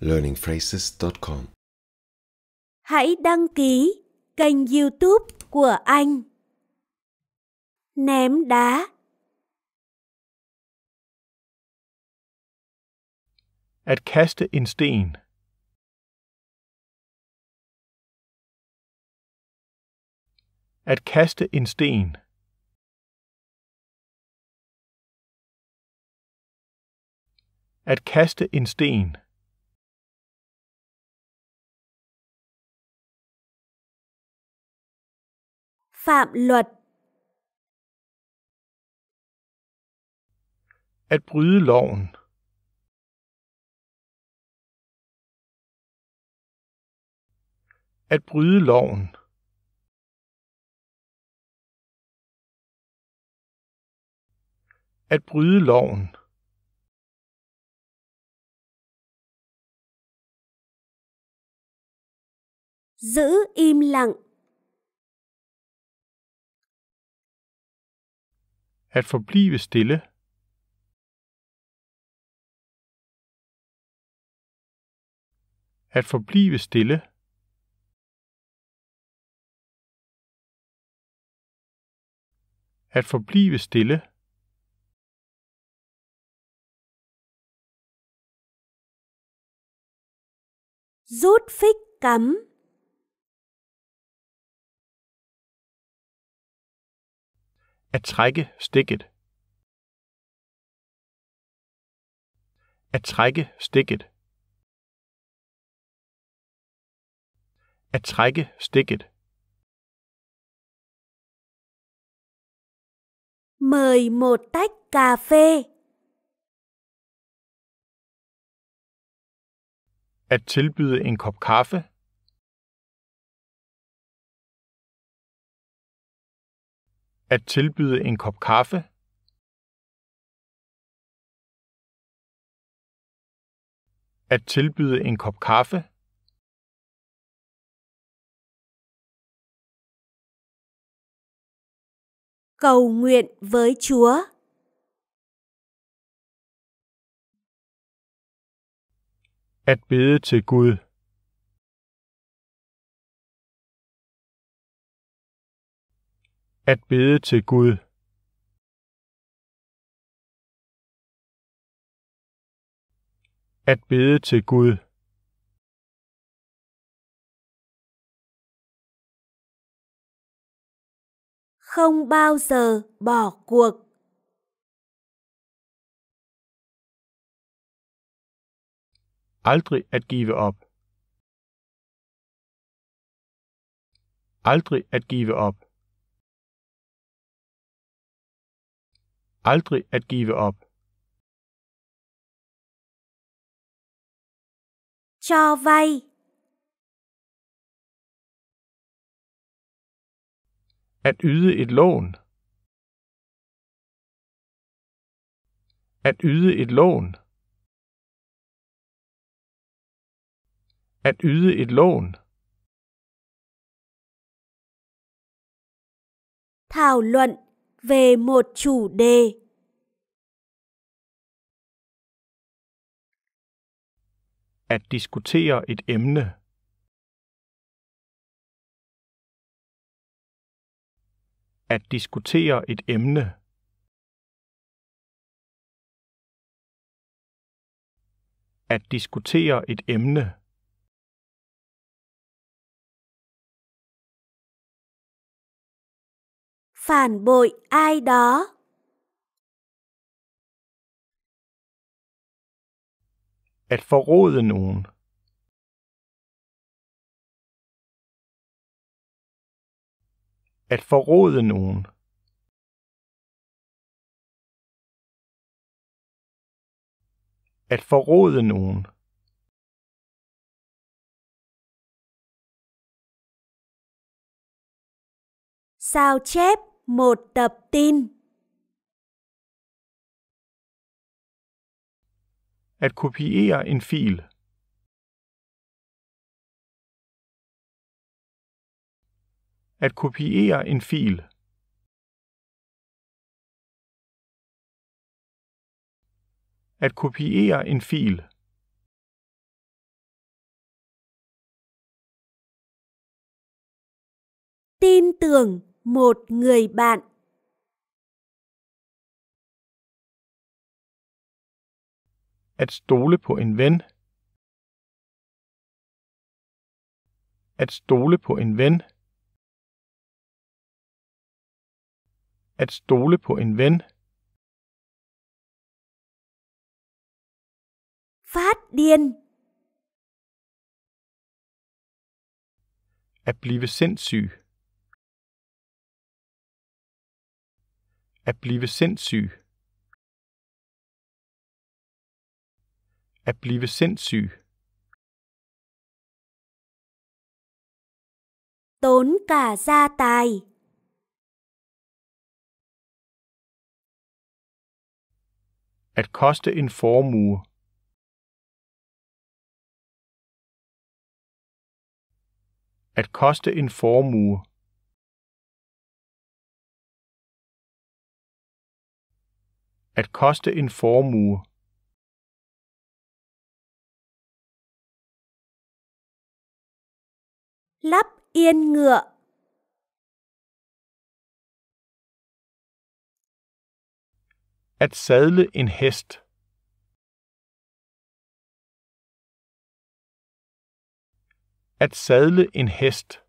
learningphrases.com. Hãy đăng ký kênh YouTube của anh. Ném đá. At kaste en sten. At kaste en sten. At kaste en sten. Phạm luật At bryde loven At bryde loven At bryde loven Giữ im lặng At forblive stille At forblive stille At forblive stille Rút phích cắm At trække stikket. At trække stikket. At trække stikket. Mời một tách cà phê. At tilbyde en kop kaffe. at tilbyde en kop kaffe, at tilbyde en kop kaffe, cầu nguyện với Chúa. At bede til Gud. At bede til Gud At bede til Gud Không bao giờ bỏ cuộc Aldrig at give op Aldrig at give op aldrig at give op. Cho vay At yde et lån. At yde et lån. At yde et lån. Thảo luận về một chủ đề at diskutere et emne at diskutere et emne at diskutere et emne phản bội ai đó At forråde nogen. At forråde nogen. At forråde nogen. sao chép một tập tin. At kopiere en fil. At kopiere en fil. At kopiere en fil. Tin tưởng một người bạn At stole på en ven. At stole på en ven. At stole på en ven. Phát điên. At blive sindssyg. At blive sindssyg. At blive sindssyg. Tốn cả gia tài. At koste en formue. At koste en formue. At koste en formue Lap yên ngựa. At sadle en hest. At sadle en hest.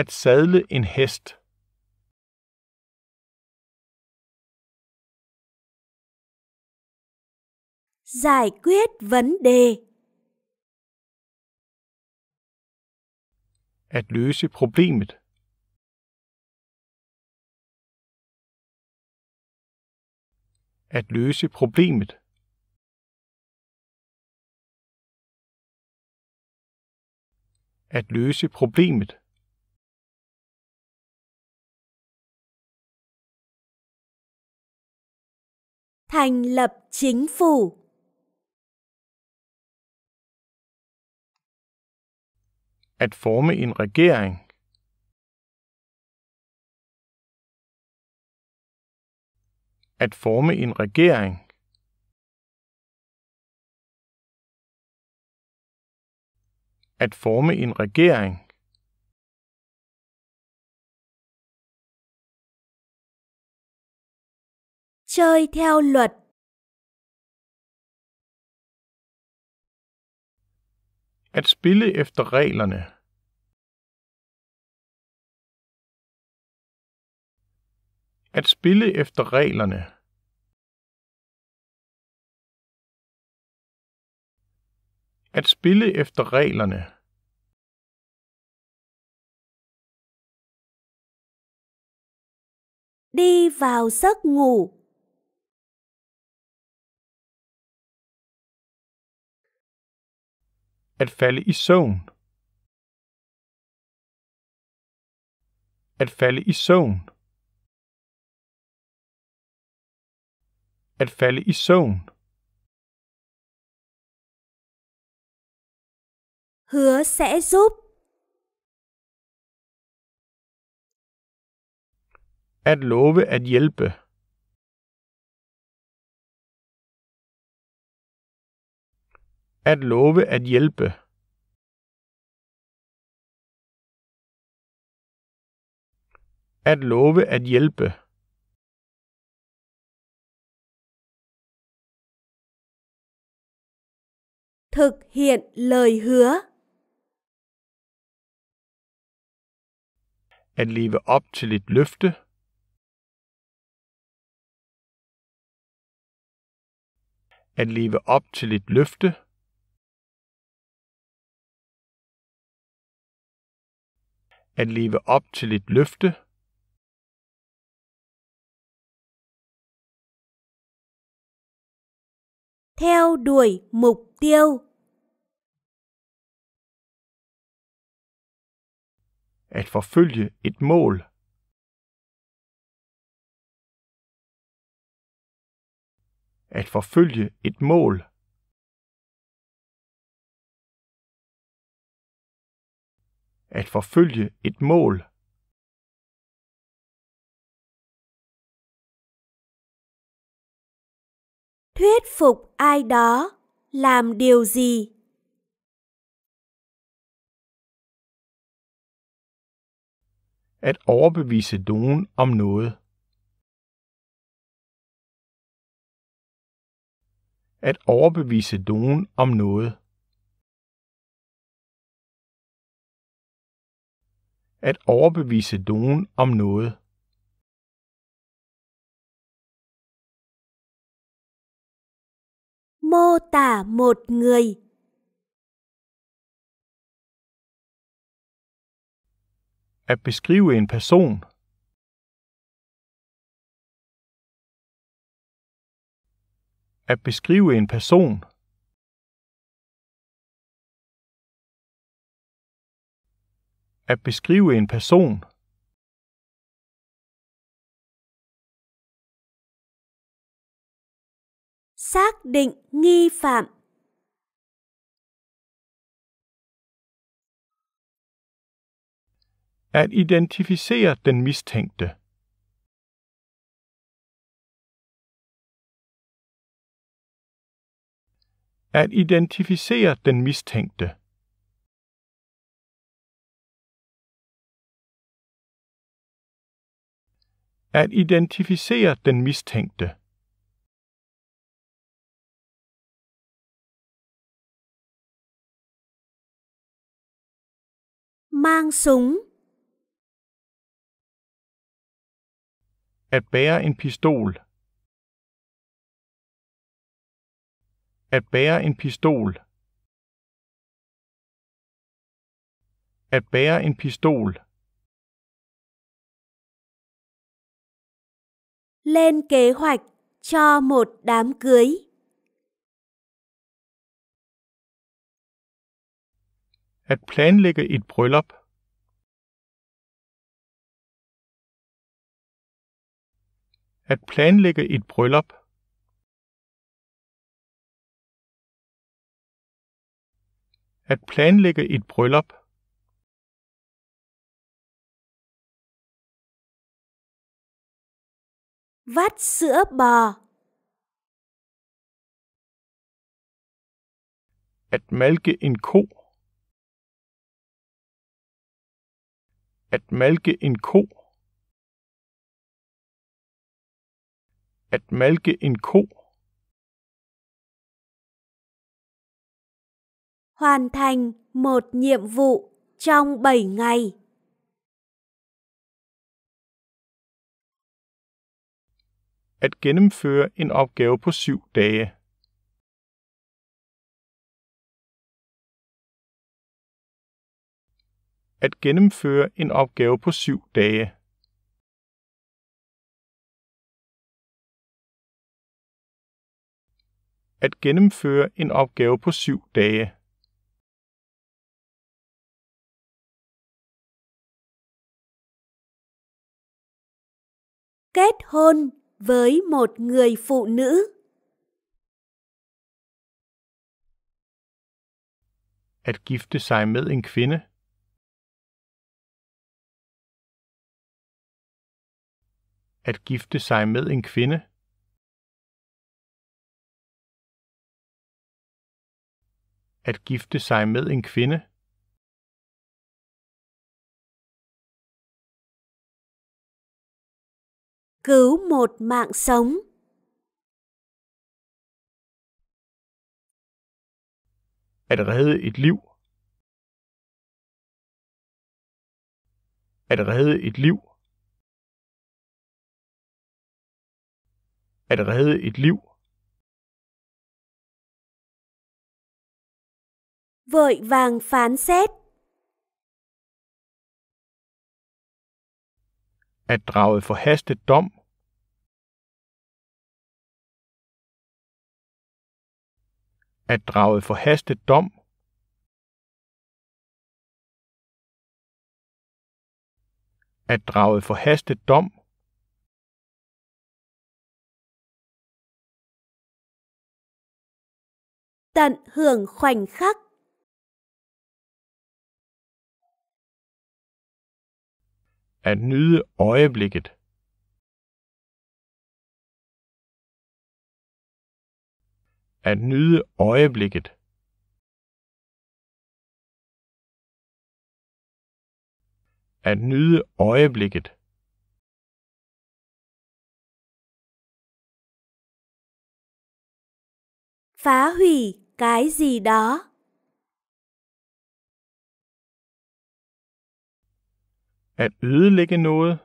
at sadle en hest. Giải quyết vấn đề At løse problemet. At løse problemet. At løse problemet. thành lập chính phủ At forme en regering. At forme en regering. At forme en regering. chơi theo luật At spille efter reglerne. At spille efter reglerne. At spille efter reglerne. Đi vào giấc ngủ. At falde i søvn. At falde i søvn. At falde i søvn. Hứa sẽ giúp. At love at hjælpe. at love at hjælpe at love at hjælpe thực hiện lời hứa at leve op til et løfte at leve op til et løfte at leve op til et løfte, theo đuổi mục tiêu at forfølge et mål at forfølge et mål at forfølge et mål. Thuyết phục ai đó làm điều gì? At overbevise nogen om noget. At overbevise nogen om noget. at overbevise nogen om noget. Mô tả một người At beskrive en person At beskrive en person At beskrive en person Xác định nghi phạm At identificere den mistænkte. At identificere den mistænkte. At identificere den mistænkte. Mang súng. At bære en pistol. At bære en pistol. At bære en pistol. lên kế hoạch cho một đám cưới. At planlægge et bryllup. At planlægge et bryllup. At planlægge et bryllup. vắt sữa bò. At malke en ko. At malke en ko. At malke en ko. Hoàn thành một nhiệm vụ trong 7 ngày. at gennemføre en opgave på syv dage. At gennemføre en opgave på syv dage. At gennemføre en opgave på syv dage. Kết hôn với một người phụ nữ. At gifte sig med en kvinde. At gifte sig med en kvinde. At gifte sig med en kvinde. cứu một mạng sống. At redde et liv. At redde et liv. At redde et liv. Vội vàng phán xét. at drage forhastet dom at drage forhastet dom at drage forhastet dom tận hưởng khoảnh khắc At nyde øjeblikket. At nyde øjeblikket. At nyde øjeblikket. Phá hủy cái gì đó. At ødelægge noget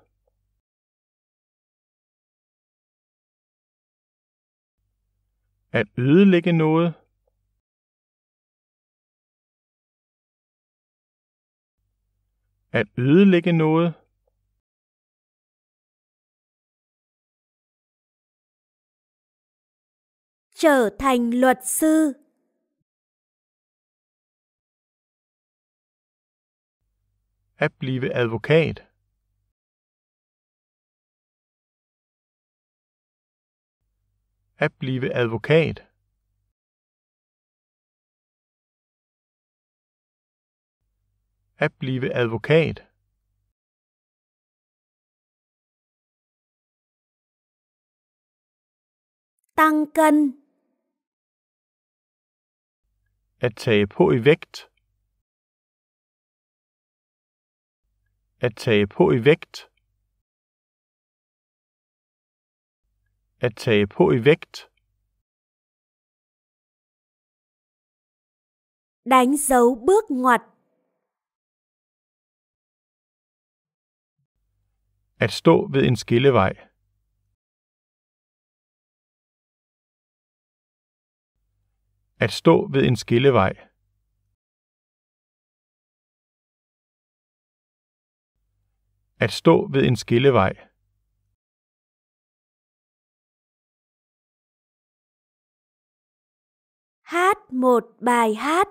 At ødelægge noget At ødelægge noget Trở thành luật sư at blive advokat at blive advokat at blive advokat tăng cân at tage på i vægt At tage på i vægt. At tage på i vægt. Đánh dấu bước ngoặt. At stå ved en skillevej. At stå ved en skillevej. At stå ved en skillevej Hát một bài hát.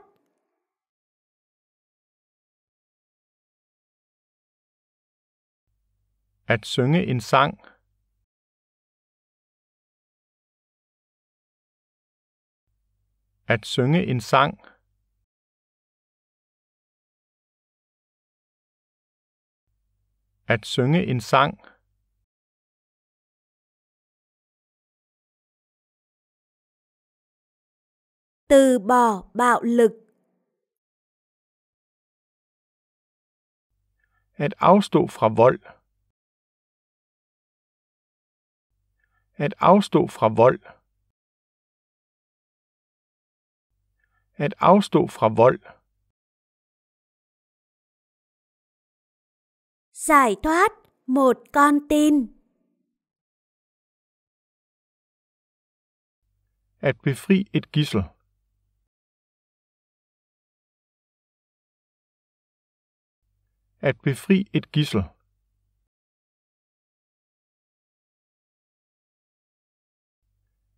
At synge en sang. At synge en sang. At synge en sang từ bỏ bạo lực at afstå fra vold at afstå fra vold at afstå fra vold Giải thoát một con tin. At befri et gissel. At befri et gissel.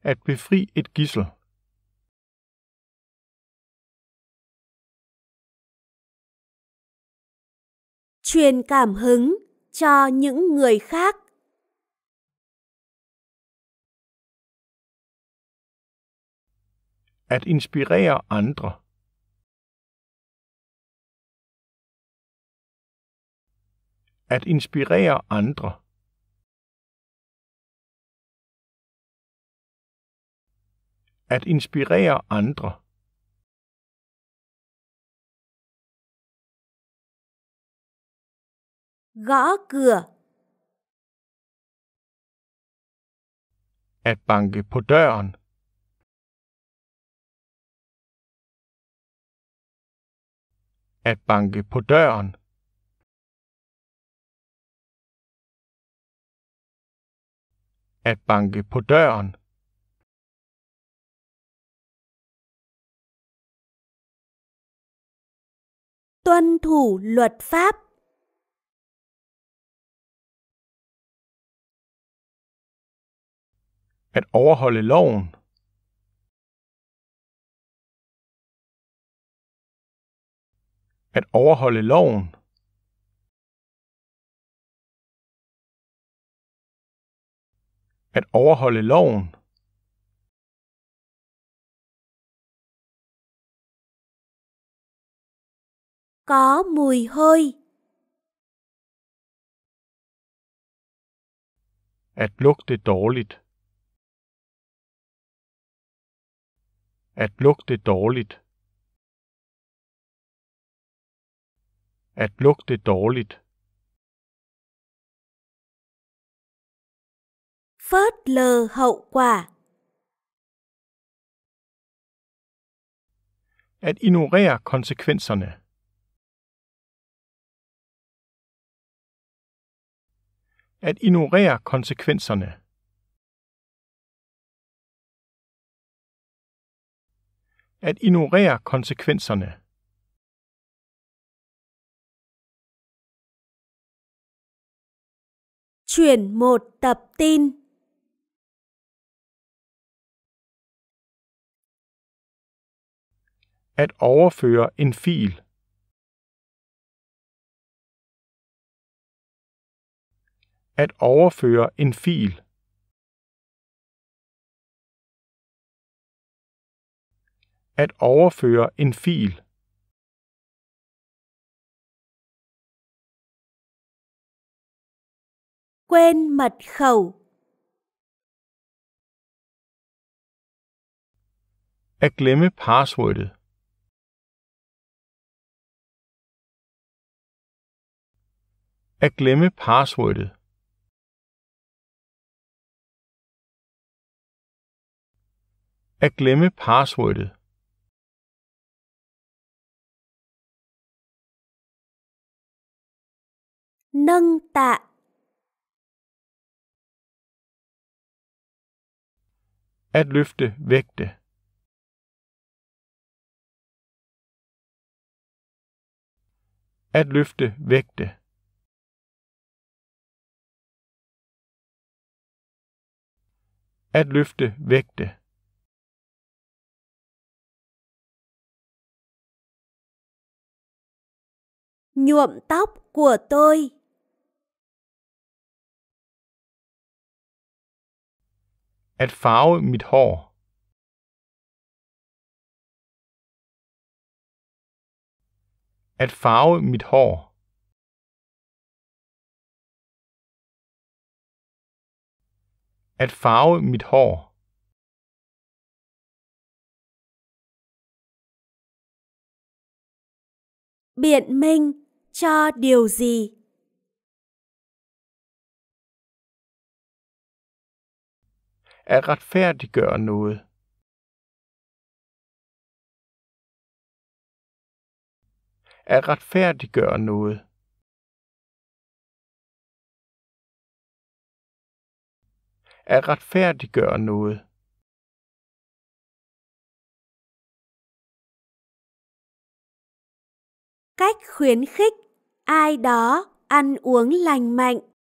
At befri et gissel. truyền cảm hứng cho những người khác At inspirere andre. At inspirere andre. At inspirere andre. gõ cửa. At banke på døren. At banke på døren. At banke på døren. Tuân thủ luật pháp. at overholde loven at overholde loven at overholde loven có mùi hôi at lugte dårligt At lugte dårligt. At lugte dårligt. Phớt lờ hậu quả. At ignorere konsekvenserne. At ignorere konsekvenserne. at ignorere konsekvenserne. Chuyển một tập tin. At overføre en fil. At overføre en fil. at overføre en fil. Quên mật khẩu. At glemme passwordet. At glemme passwordet. At glemme passwordet. nâng tạ At løfte vægte. At løfte vægte. At løfte vægte. Nhuộm tóc của tôi. At farve mit hår. At farve mit hår. At farve mit hår. Biện minh cho điều gì? at retfærdiggøre noget. At retfærdiggøre noget. At retfærdiggøre noget. Cách khuyến khích ai đó ăn uống lành mạnh.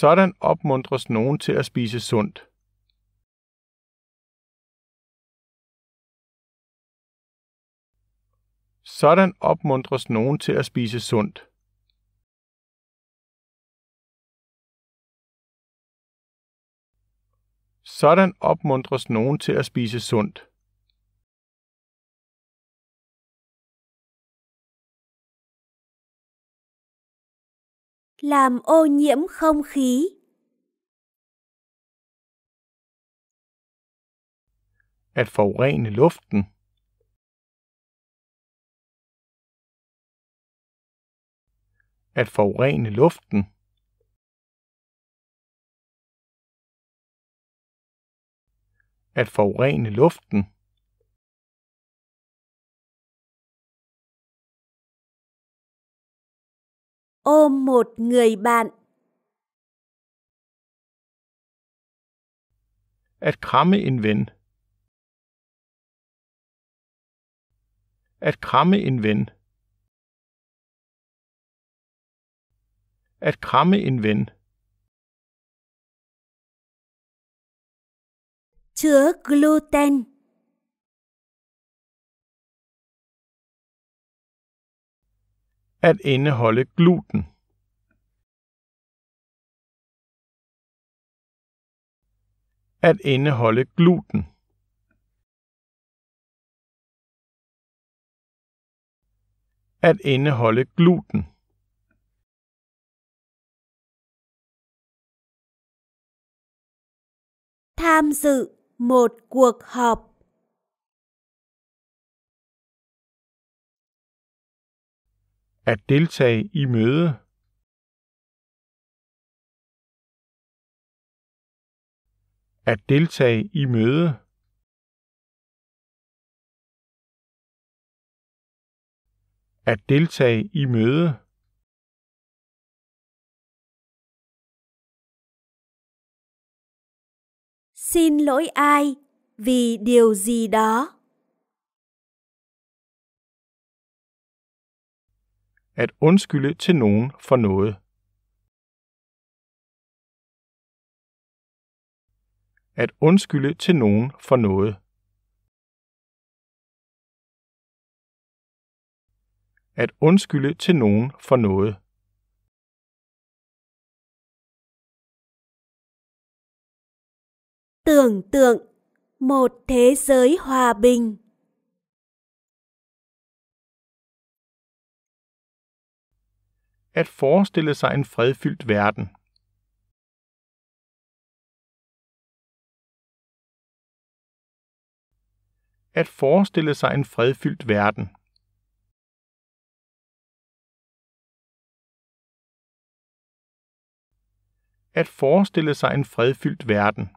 Sådan opmuntres nogen til at spise sundt. Sådan opmuntres nogen til at spise sundt. Sådan opmuntres nogen til at spise sundt. làm ô nhiễm không khí. At forurene luften. At forurene luften. At forurene luften. ôm một người bạn. At kramme en ven. At kramme en ven. At kramme en ven. Chứa gluten. at indeholde gluten. At indeholde gluten. At indeholde gluten. tham dự một cuộc họp at deltage i møde. At deltage i møde. At deltage i møde. Xin lỗi ai vì điều gì đó. at undskylde til nogen for noget. At undskylde til nogen for noget. At undskylde til nogen for noget. Tưởng tượng một thế giới hòa bình at forestille sig en fredfyldt verden. At forestille sig en fredfyldt verden. At forestille sig en fredfyldt verden.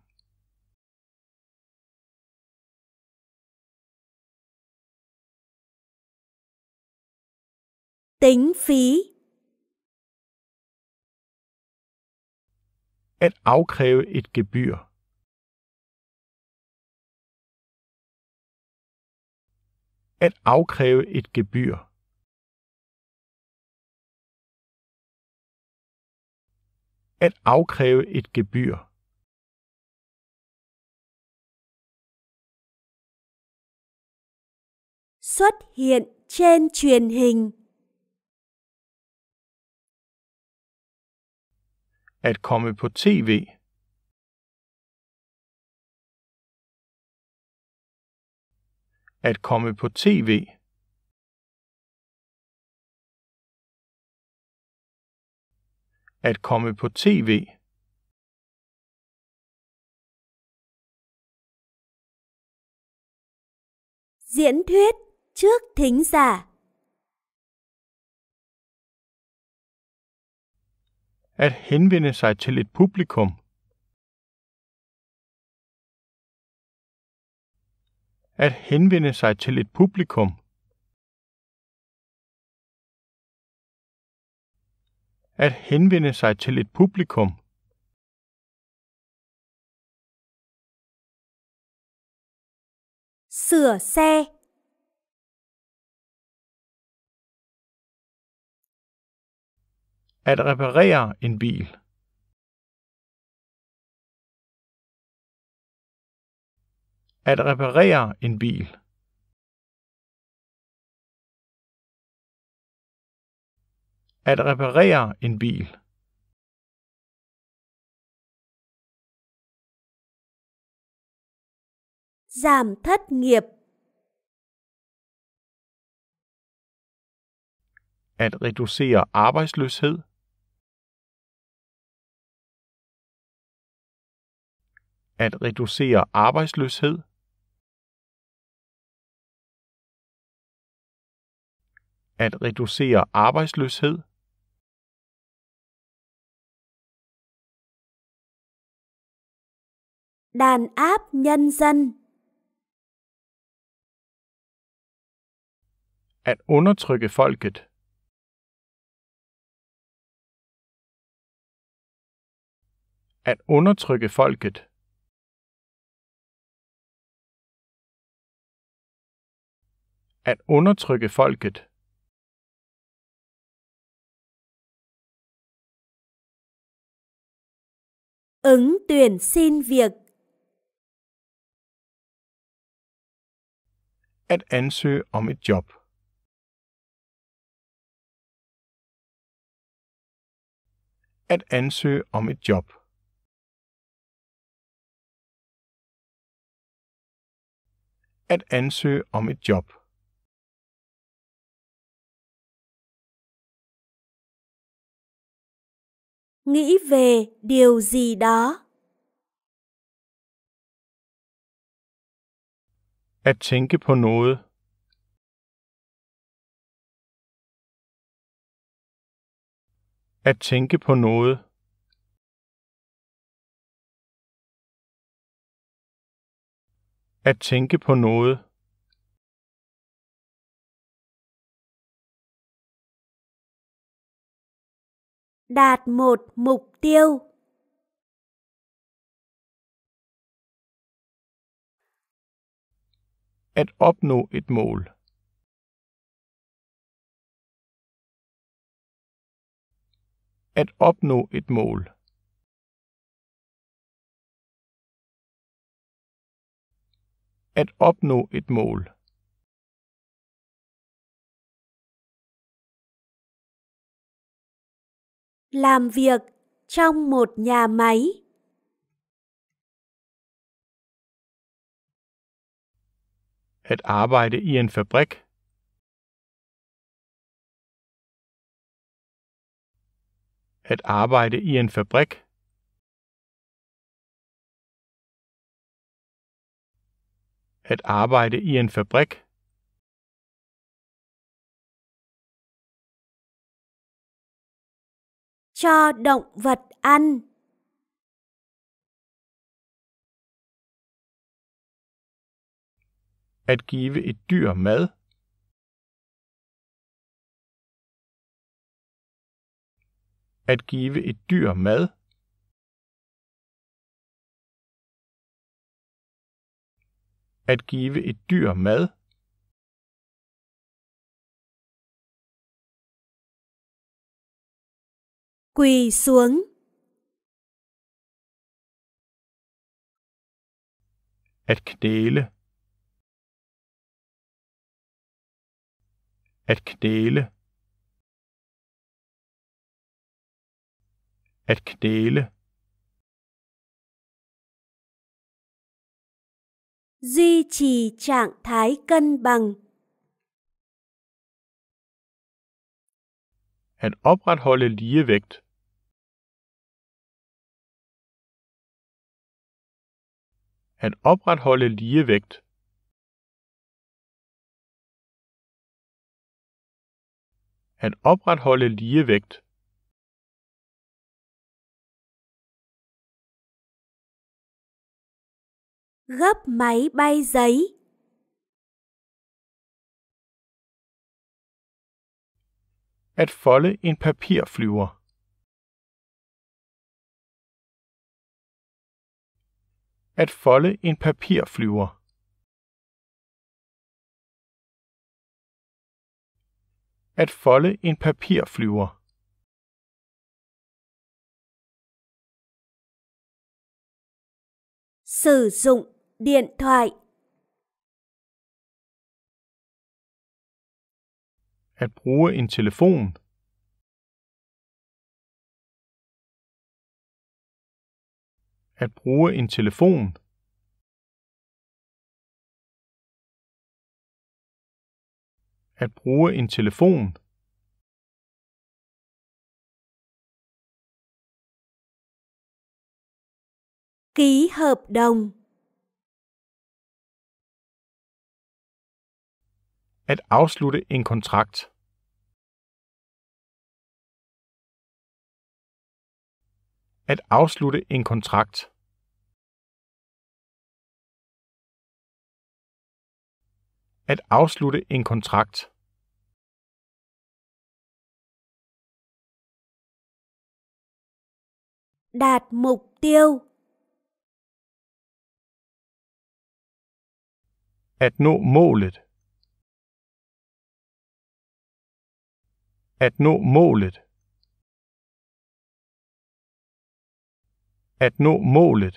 Tính phí at afkræve et gebyr. At afkræve et gebyr. At afkræve et gebyr. Xuất hiện trên truyền hình at komme på tv. At komme på tv. At komme på tv. Diễn thuyết trước thính giả at henvende sig til et publikum. At henvende sig til et publikum. At henvende sig til et publikum. Sửa xe at reparere en bil. At reparere en bil. At reparere en bil. Giảm thất nghiệp. At reducere arbejdsløshed. at reducere arbejdsløshed, at reducere arbejdsløshed, đàn áp nhân dân at undertrykke folket at undertrykke folket at undertrykke folket. Ứng tuyển xin việc At ansøge om et job. At ansøge om et job. At ansøge om et job. nghĩ về điều gì đó. At tænke på noget. At tænke på noget. At tænke på noget. đạt một mục tiêu at opnå et mål. At opnå et mål. At opnå et mål. làm việc trong một nhà máy At arbejde i en fabrik. At arbejde i en fabrik. At arbejde i en fabrik. cho động vật ăn At give et dyr mad. At give et dyr mad. At give et dyr mad. quỳ xuống. At knæle. At knæle. At knæle. Duy trì trạng thái cân bằng. At opretholde ligevægt. at opretholde ligevægt at opretholde ligevægt gấp máy bay giấy at folde en papirflyver at folde en papirflyver. At folde en papirflyver. Sử dụng điện thoại. At bruge en telefon. At bruge en telefon At bruge en telefon ký hợp đồng at afslutte en kontrakt at afslutte en kontrakt. At afslutte en kontrakt. Đạt mục tiêu. At nå målet. At nå målet. at nå målet.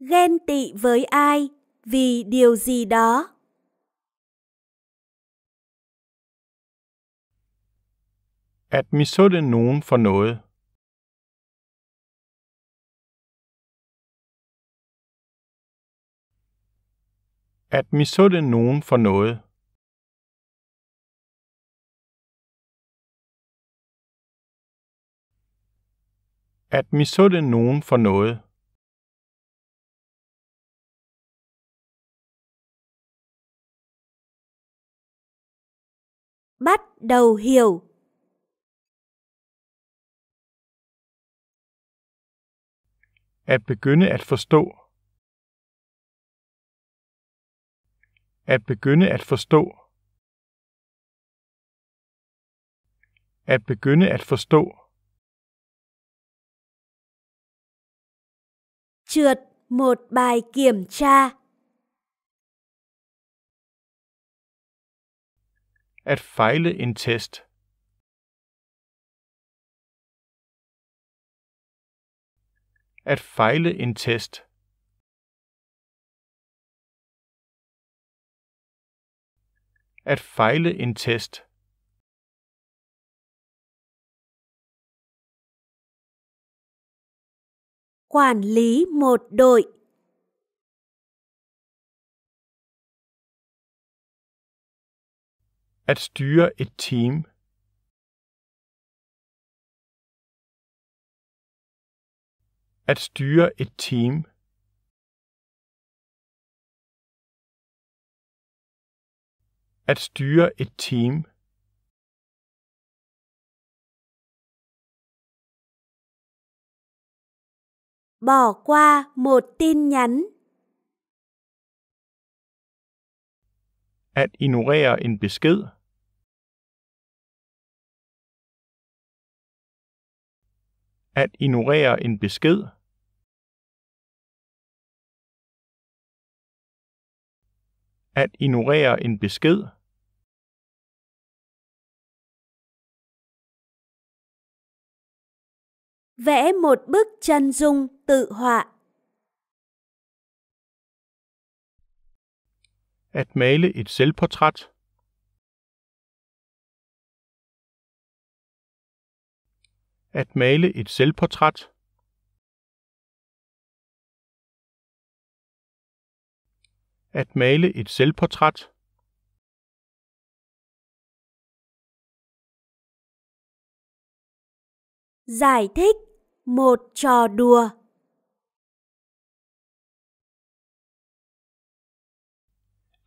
Ghen tị với ai vì điều gì đó? At misunde nogen for noget. At misunde nogen for noget. At misunde nogen for noget. Bắt đầu hiểu. At begynde at forstå. At begynde at forstå. At begynde at forstå. trượt một bài kiểm tra. At fejle en test. At fejle en test. At fejle en test. quản lý một đội At styre et team. At styre et team. At styre et team. bỏ qua một tin nhắn. At ignorere en besked. At ignorere en besked. At ignorere en besked. vẽ một bức chân dung tự họa. At male et selvportræt. At male et selvportræt. At male et selvportræt. Giải thích một trò đùa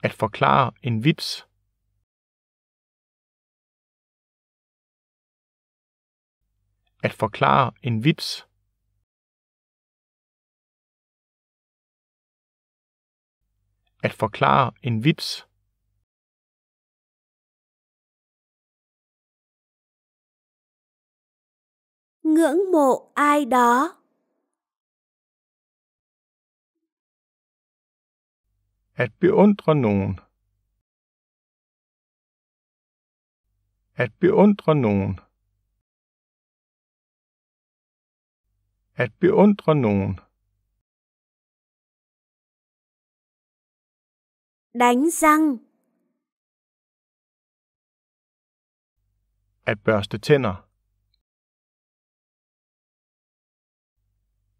At forklare en vits At forklare en vits At forklare en vits ngưỡng mộ ai đó. At beundre nogen. At beundre nogen. At beundre nogen. Đánh răng. At børste tænder.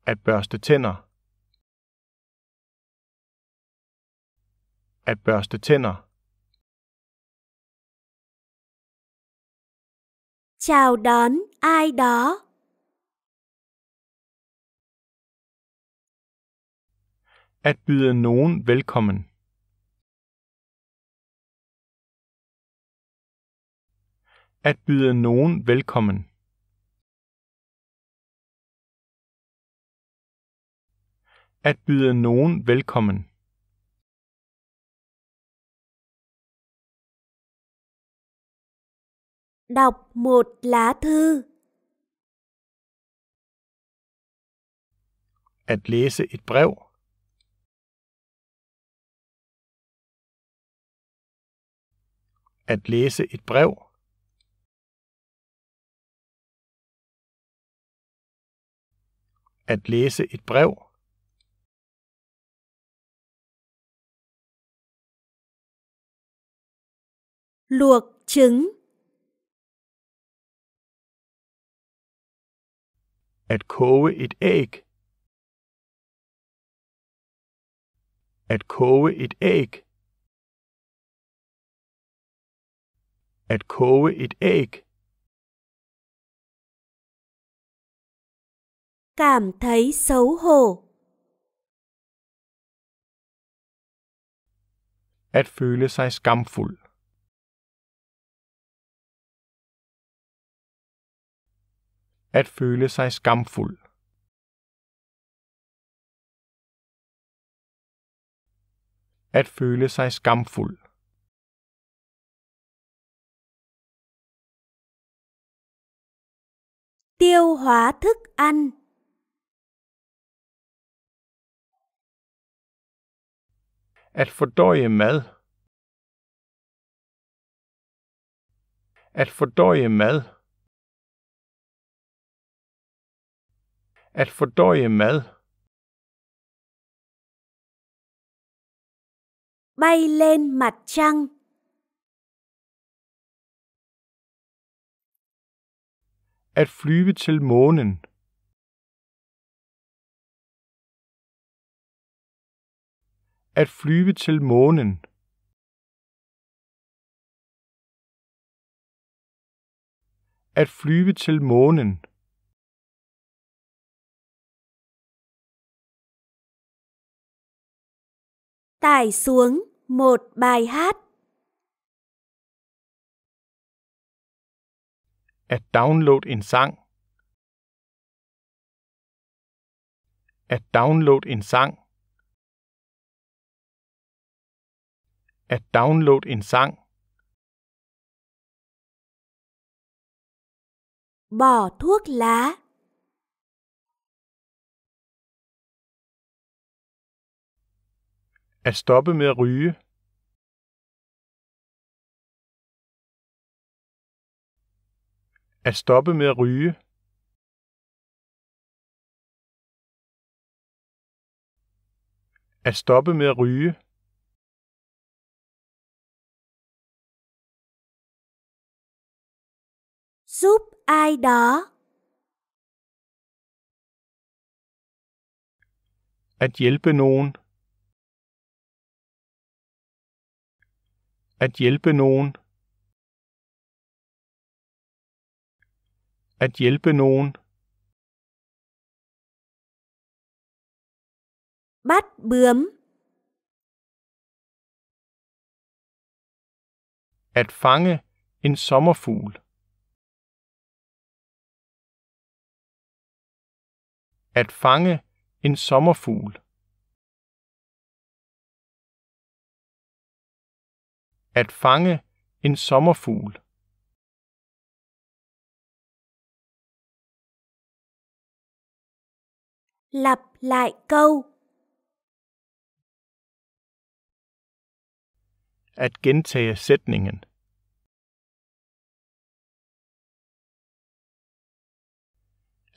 At børste tænder. At børste tænder. Chào đón ai đó. At byde nogen velkommen. At byde nogen velkommen. At byde nogen velkommen Đọc một lá thư At læse et brev At læse et brev At læse et brev luộc trứng. At koge et æg. At koge et æg. At koge et æg. Cảm thấy xấu hổ. At føle sig skamfuld. at føle sig skamfuld. At føle sig skamfuld. Tiêu hóa thức ăn. At fordøje mad. At fordøje mad. At fordøje mad. Bay lên mặt trăng. At flyve til månen. At flyve til månen. At flyve til månen. tải xuống một bài hát. At download en sang. At download en sang. At download en sang. Bỏ thuốc lá. At stoppe med at ryge At stoppe med at ryge At stoppe med at ryge Giúp ai đó At hjælpe nogen At hjælpe nogen. At hjælpe nogen. Bắt bướm. At fange en sommerfugl. At fange en sommerfugl. At fange en sommerfugl Lặp lại câu At gentage sætningen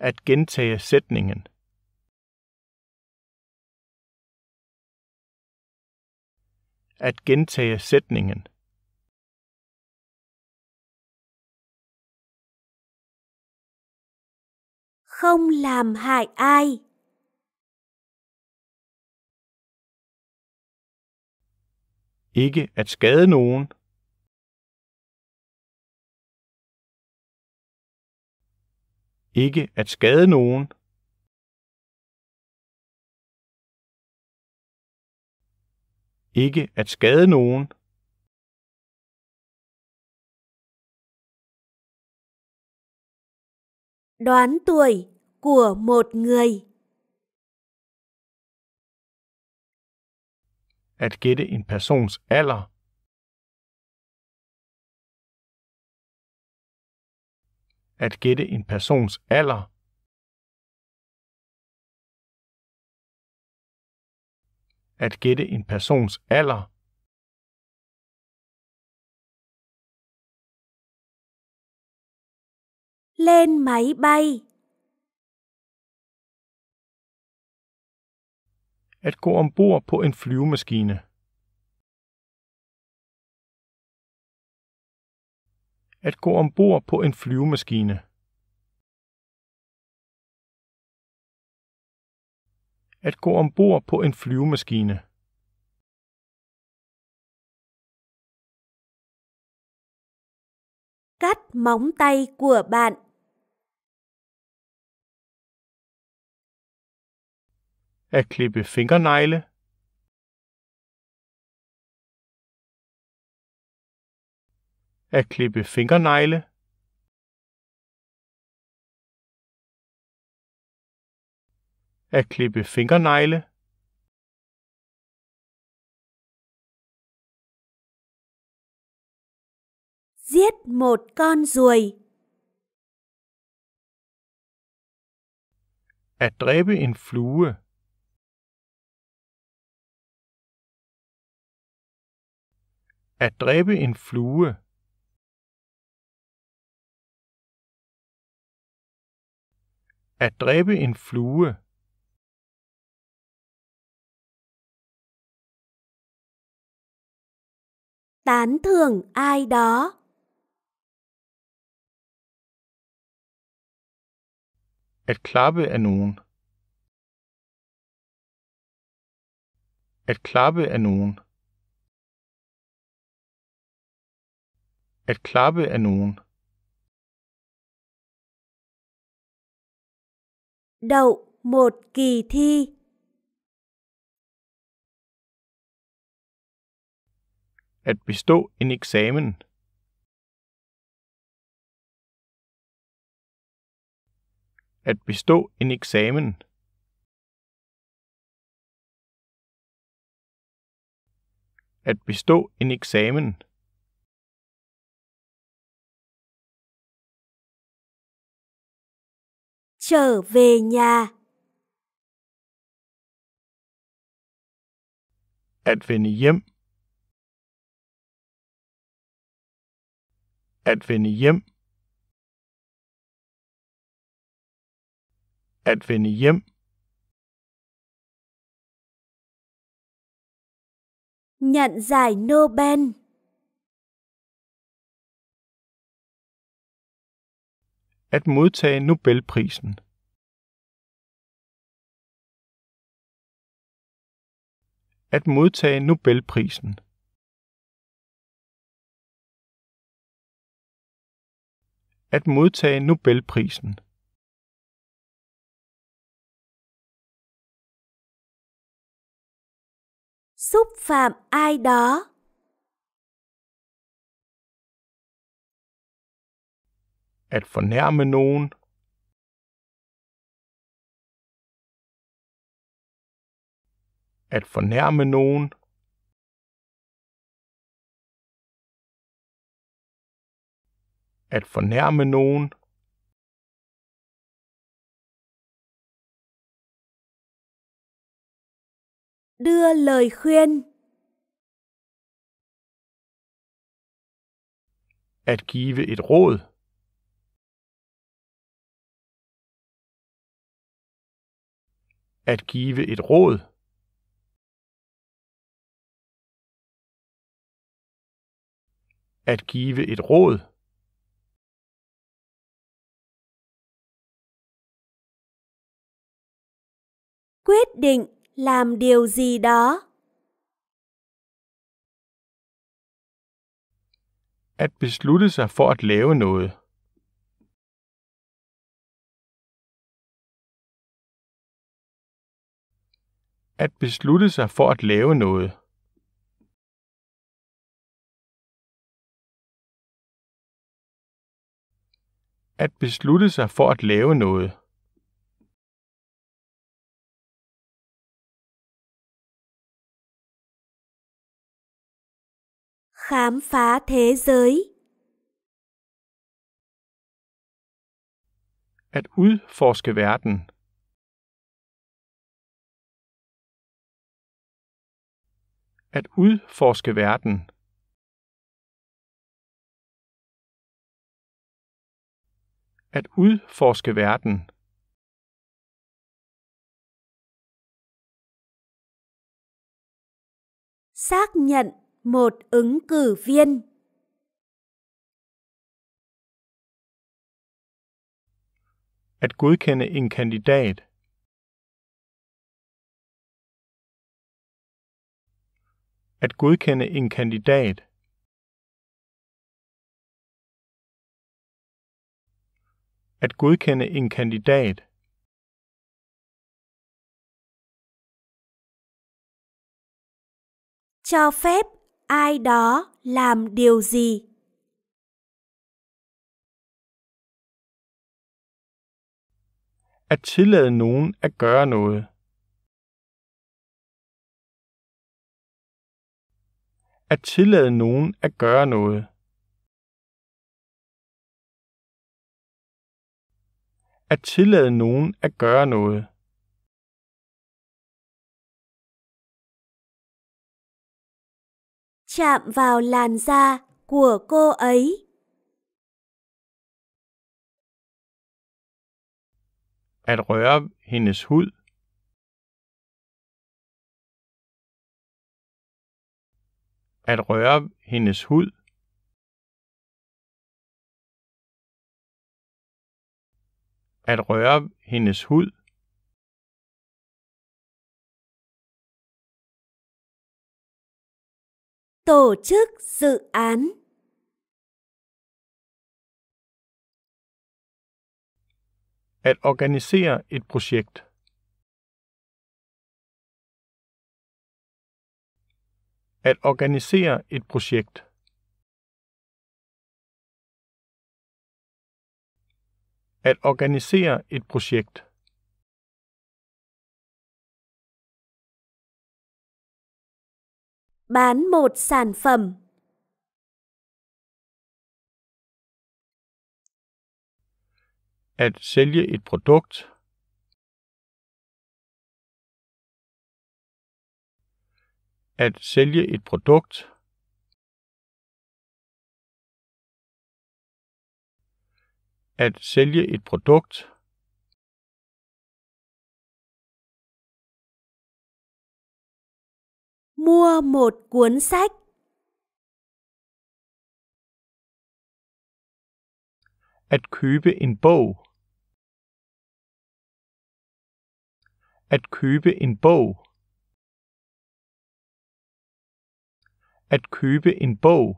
At gentage sætningen at gentage sætningen. Không làm hại ai. Ikke at skade nogen. Ikke at skade nogen. ikke at skade nogen đoán tuổi của một người. At gætte en persons alder. At gætte en persons alder. at gætte en persons alder lên máy bay at gå ombord på en flyvemaskine at gå ombord på en flyvemaskine at gå ombord på en flyvemaskine. Cắt móng tay của bạn. At klippe fingernegle. At klippe fingernegle. At klippe fingernegle Giết một con ruồi At dræbe en flue At dræbe en flue. At dræbe en flue. tán thưởng ai đó At klappe af er nogen. At klappe af er nogen. At klappe af er nogen. Đậu một kỳ thi. at bestå en eksamen. At bestå en eksamen. At bestå en eksamen. Trở về nhà. At vende hjem. At vende hjem. At vende hjem. Nhận giải Nobel. At modtage Nobelprisen. At modtage Nobelprisen. at modtage Nobelprisen. Xúc phạm ai đó. At fornærme nogen. At fornærme nogen. at fornærme nogen, đưa lời khuyên at give et råd at give et råd at give et råd quyết định làm điều gì đó. At beslutte sig for at lave noget. At beslutte sig for at lave noget. At beslutte sig for at lave noget. khám phá thế giới. At udforske verden. At udforske verden. At udforske verden. Xác nhận một ứng cử viên. At godkende en kandidat. At godkende en kandidat. At godkende en kandidat. Cho phép ai đó làm điều gì At tillade nogen at gøre noget. At tillade nogen at gøre noget. At tillade nogen at gøre noget. chạm vào làn da của cô ấy. At er røre hendes hud. At er røre hendes hud. At er røre hendes hud. tổ chức dự án At organisere et projekt. At organisere et projekt. At organisere et projekt. Bán một sản phẩm. At sælge et produkt. At sælge et produkt. At sælge et produkt. mua một cuốn sách. At købe en bog. At købe en bog. At købe en bog.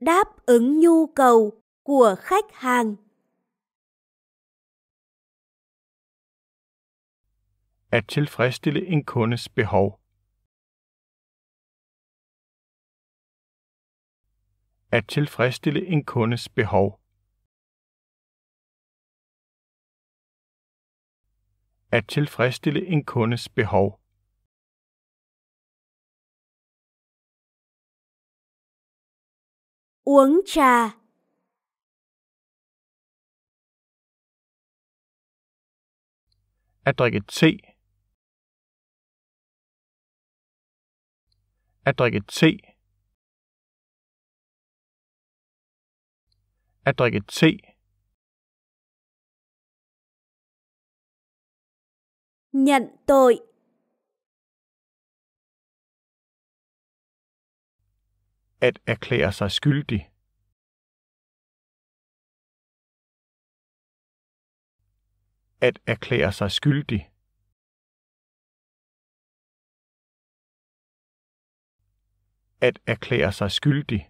Đáp ứng nhu cầu của khách hàng. at tilfredsstille en kundes behov. At tilfredsstille en kundes behov. At tilfredsstille en kundes behov. uống trà at drikke te At drikke te. At drikke te. Nhận tội. At erklære sig skyldig. At erklære sig skyldig. at erklære sig skyldig.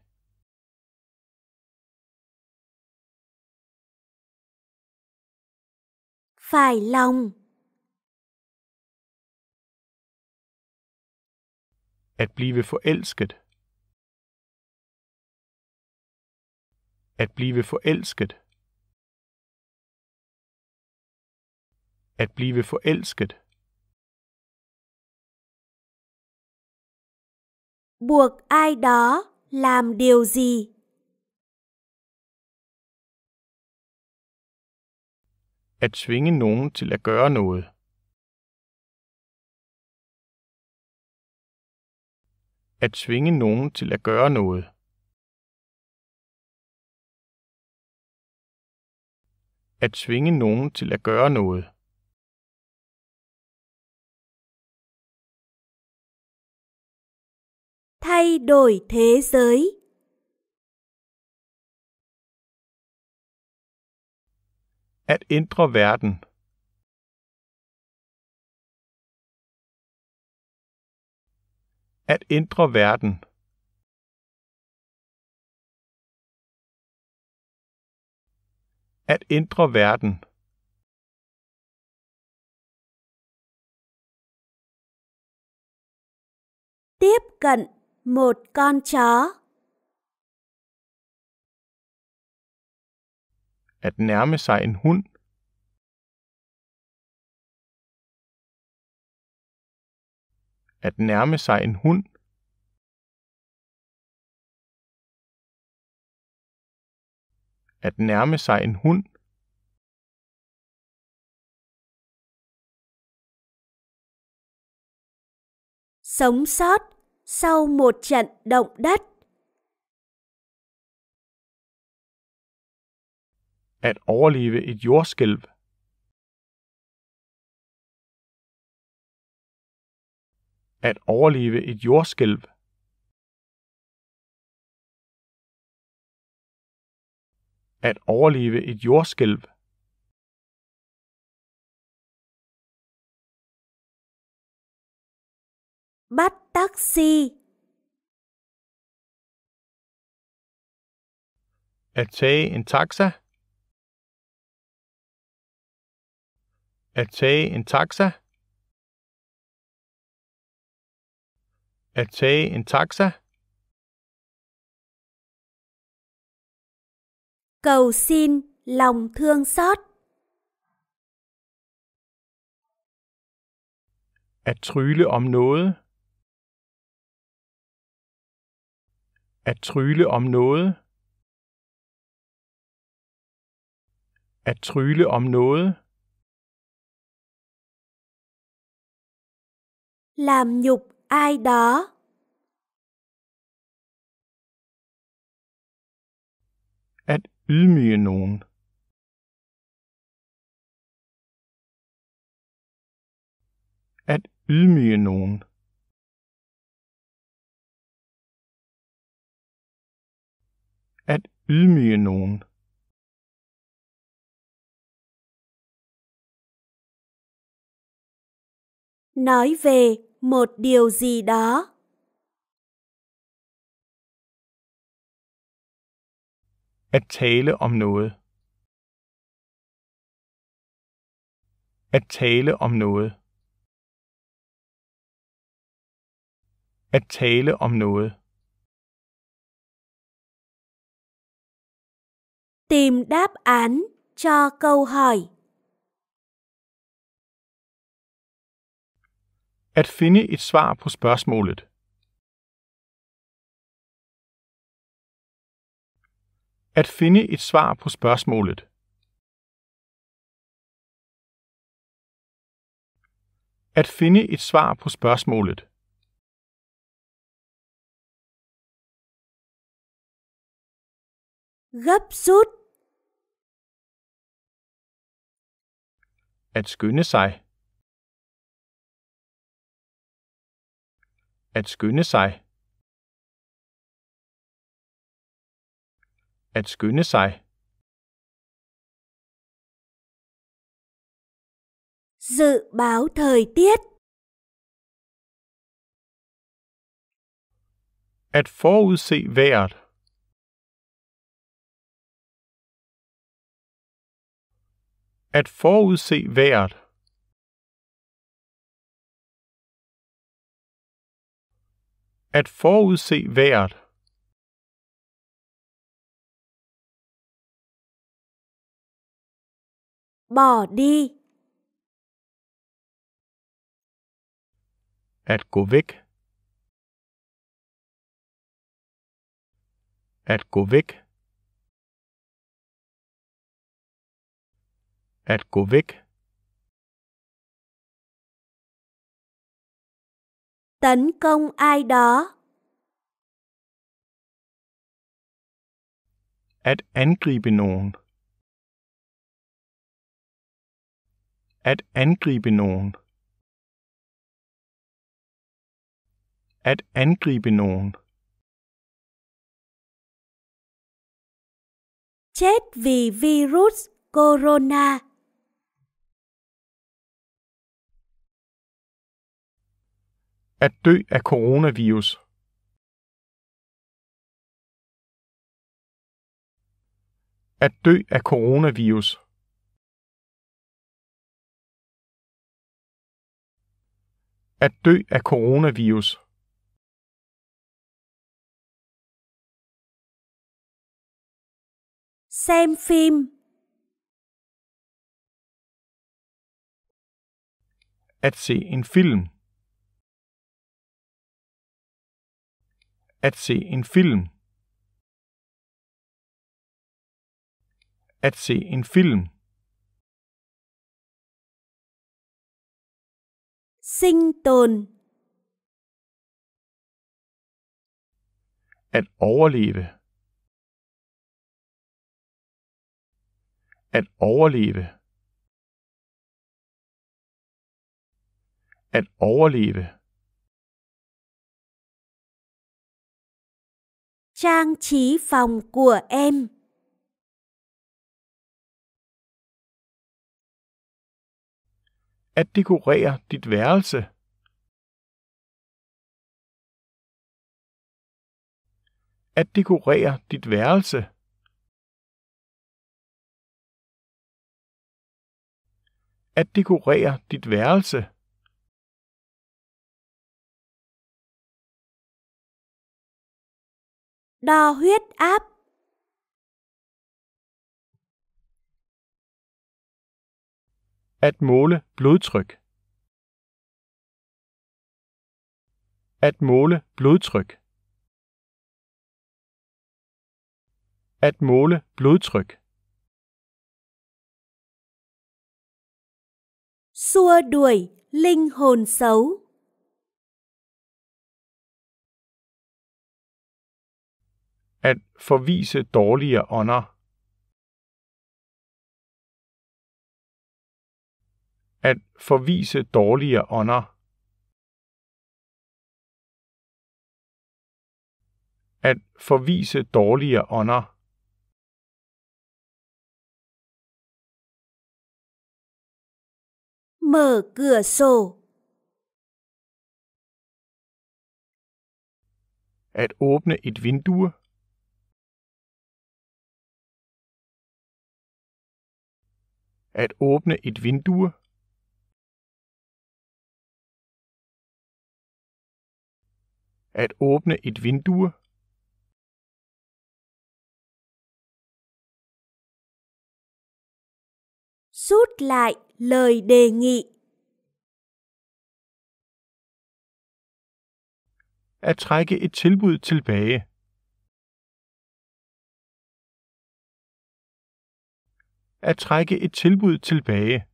Phải lòng. At blive forelsket. At blive forelsket. At blive forelsket. buộc ai đó làm điều gì At tvinge nogen til at gøre noget. At tvinge nogen til at gøre noget. At tvinge nogen til at gøre noget. thay đổi thế giới. At ændre verden. At ændre verden. At ændre verden. tiếp cận một con chó. At nærme sig en hund. At nærme sig en hund. At nærme sig en hund. Sống sót sau một trận động đất. At overleve et jordskælv. At overleve et jordskælv. At overleve et jordskælv. bắt taxi At tage en taxa At tage en taxa At tage en taxa Cầu xin lòng thương xót At trylle om noget At trylle om noget. At trylle om noget. Làm nhục ai đó. At ydmyge nogen. At ydmyge nogen. Umeån Nói về một điều gì đó. At tale om noget. At tale om noget. At tale om noget. tìm đáp án cho câu hỏi. At finde et svar på spørgsmålet. At finde et svar på spørgsmålet. At finde et svar på spørgsmålet. Gấp rút At skynde sig. At skynde sig. At skynde sig. Dự báo thời tiết. At forudse vejret. At forudse vejret. At forudse vejret. Bỏ đi. At gå væk. At gå væk. Edkovic. Tấn công ai đó. At angribe nogen. At angribe nogen. At angribe nogen. Chết vì virus corona. At dø af coronavirus. At dø af coronavirus. At dø af coronavirus. Xem phim. At se en film. At se en film. At se en film. Sinh tồn. At overleve. At overleve. At overleve. trang trí phòng của em at dekorere dit værelse at dekorere dit værelse at dekorere dit værelse đo huyết áp. At måle blodtryk. At måle blodtryk. At måle blodtryk. Xua đuổi linh hồn xấu. at forvise dårlige ånder. At forvise dårlige ånder. At forvise dårlige ånder. Mở cửa sổ. At åbne et vindue. at åbne et vindue. At åbne et vindue. Sút lại lời đề nghị. At trække et tilbud tilbage. at trække et tilbud tilbage.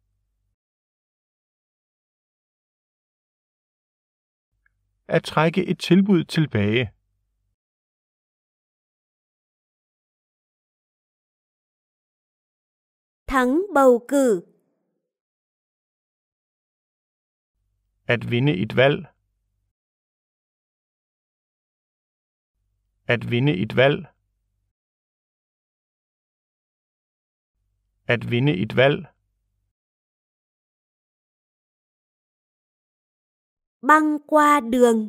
At trække et tilbud tilbage. Thắng bầu cử. At vinde et valg. At vinde et valg. At vinde et valg. Băng qua đường.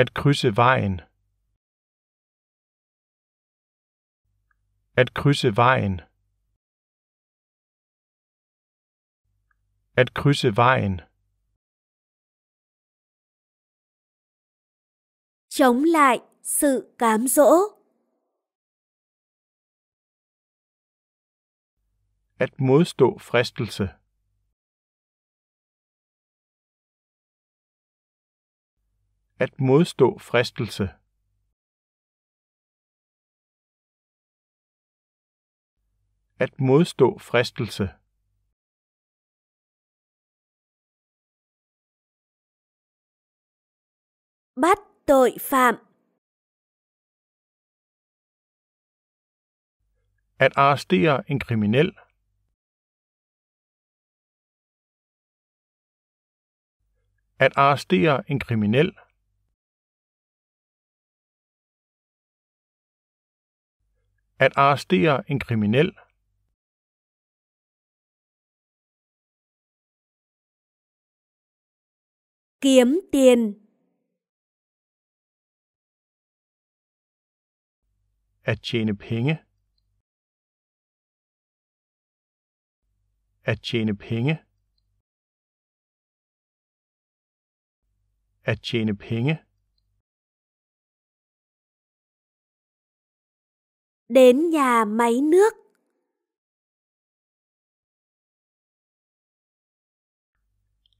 At krydse vejen. At krydse vejen. At krydse vejen. Chống lại sự cám dỗ. At modstå fristelse. At modstå fristelse. At modstå fristelse. bắt tội phạm at arrestere en kriminel. At arrestere en kriminel. At arrestere en kriminel. Kiếm tiền. At tjene penge. at tjene penge at tjene penge đến nhà máy nước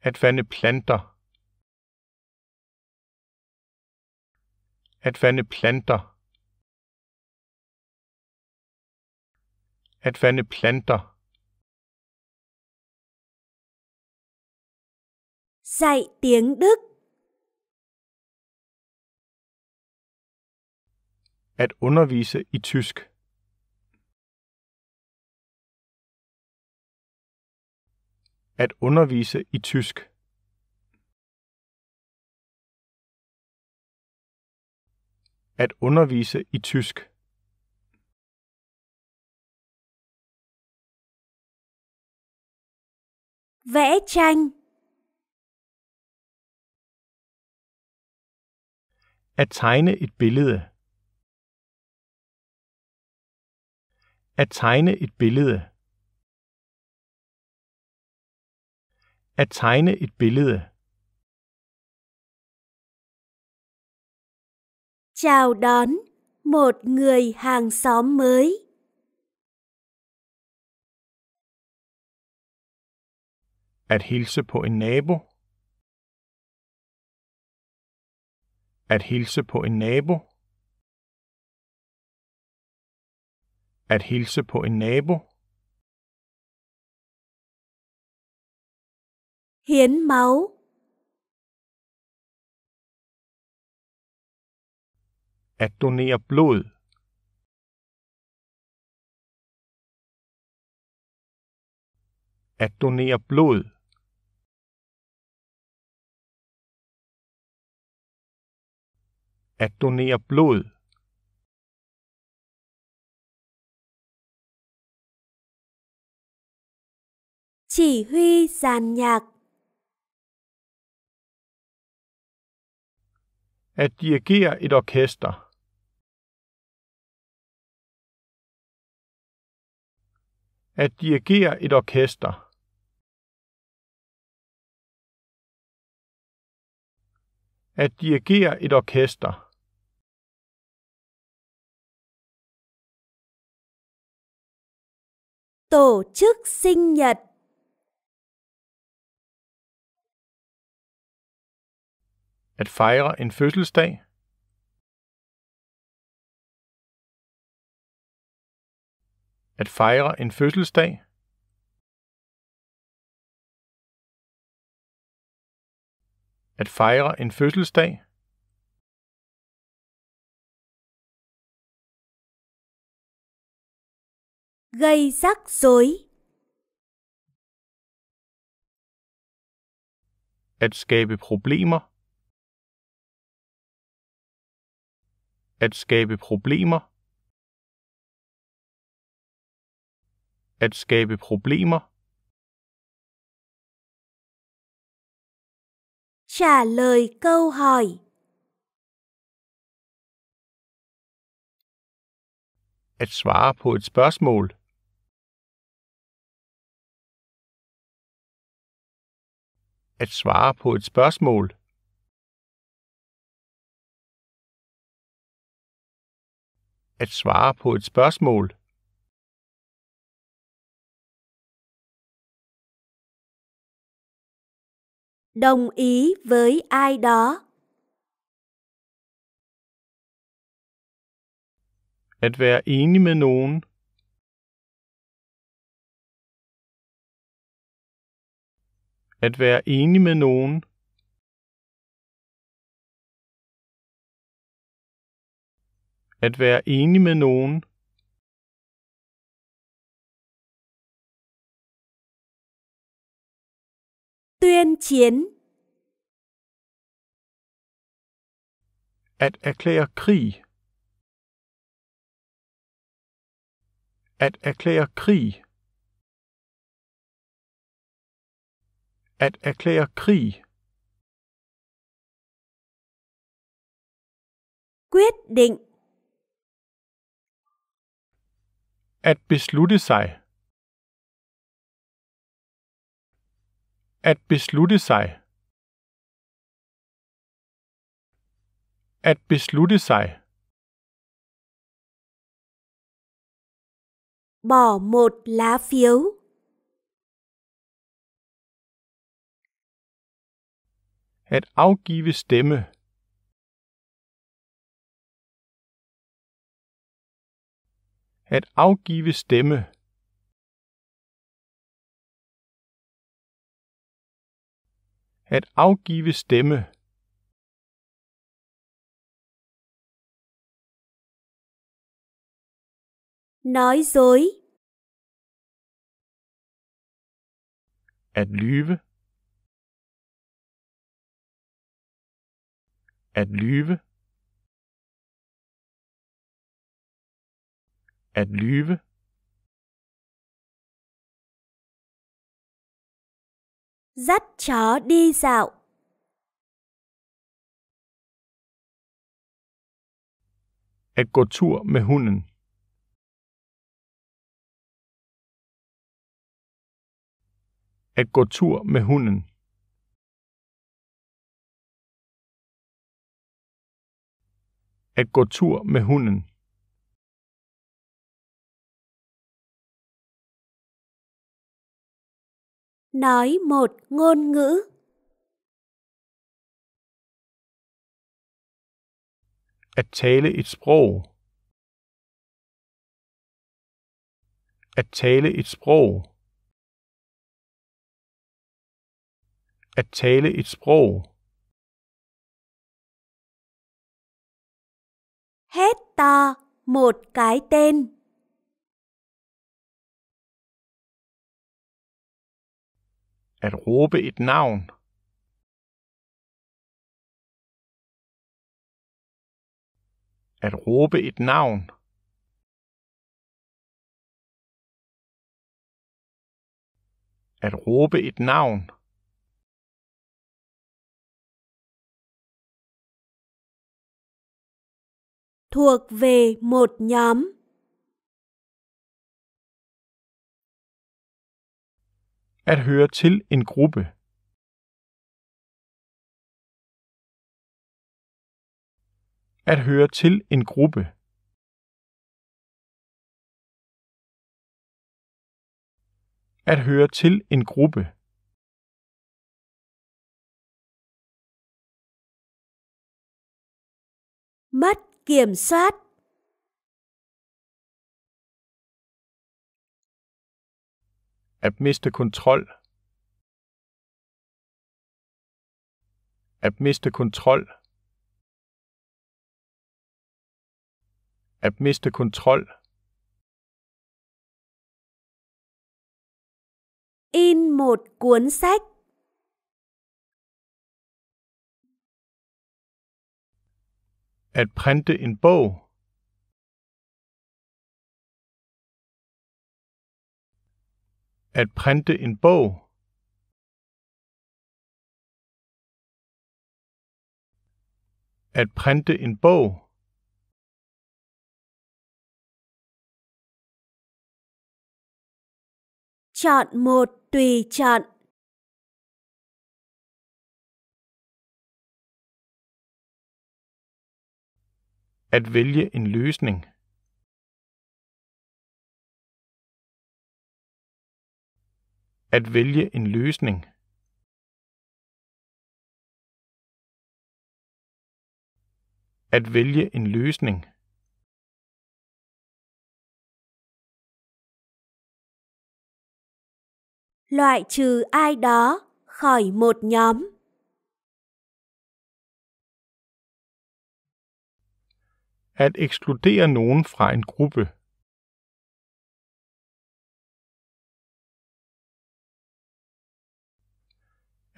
at vande planter at vande planter at vande planter dạy tiếng Đức. At undervise i tysk. At undervise i tysk. At undervise i tysk. Vẽ tranh At tegne et billede. At tegne et billede. At tegne et billede. Chào đón một người hàng xóm mới. At hilse på en nabo. At hilse på en nabo. At hilse på en nabo. Hiến máu. At donere blod. At donere blod. at donere blod chỉ huy dàn nhạc at dirigere et orkester at dirigere et orkester at dirigere et orkester tổ chức sinh nhật At fejre en fødselsdag At fejre en fødselsdag At fejre en fødselsdag gây rắc rối. At skabe problemer. At skabe problemer. At skabe problemer. Trả lời câu hỏi. At svare på et spørgsmål. at svare på et spørgsmål. At svare på et spørgsmål. Đồng ý với ai đó. At være enig med nogen. At være enig med nogen. At være enig med nogen. Tuyên chiến. At erklære krig. At erklære krig. At erklære krig. Quyết định. At beslutte sig. At beslutte sig. At beslutte sig. Bỏ một lá phiếu. At afgive stemme At afgive stemme At afgive stemme Nói dối At lyve at lyve at lyve dắt chó đi dạo at gå tur med hunden at gå tur med hunden At gå tur med hunden Nói một ngôn ngữ At tale et sprog At tale et sprog At tale et sprog Hét to một cái tên. At råbe et navn. At råbe et navn. At råbe et navn. thuộc về một nhóm At høre til en gruppe. At høre til en gruppe. At høre til en gruppe. Mất kiểm soát At miste kontrol. At miste kontrol. At miste kontrol. In một cuốn sách. At printe en bog At printe en bog At printe en bog Chọn một tùy chọn at vælge en løsning. At vælge en løsning. At vælge en løsning. Loại trừ ai đó khỏi một nhóm. at ekskludere nogen fra en gruppe.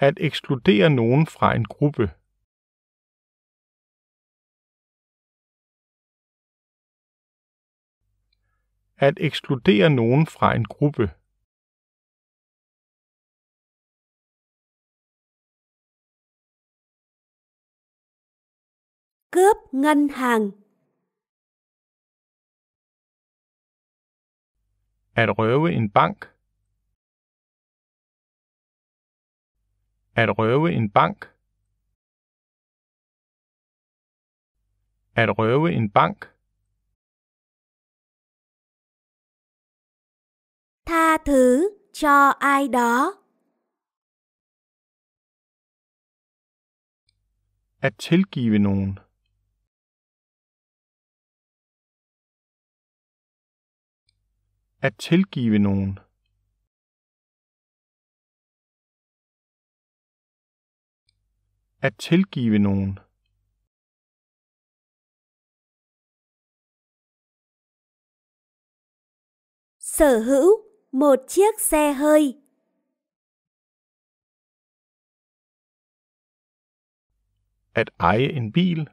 At ekskludere nogen fra en gruppe. At ekskludere nogen fra en gruppe. cướp ngân hàng At røve en bank. At røve en bank. At røve en bank. tha thứ cho ai đó. At tilgive nogen. at tilgive nogen. At tilgive nogen. Sở hữu một chiếc xe hơi. At eje en bil.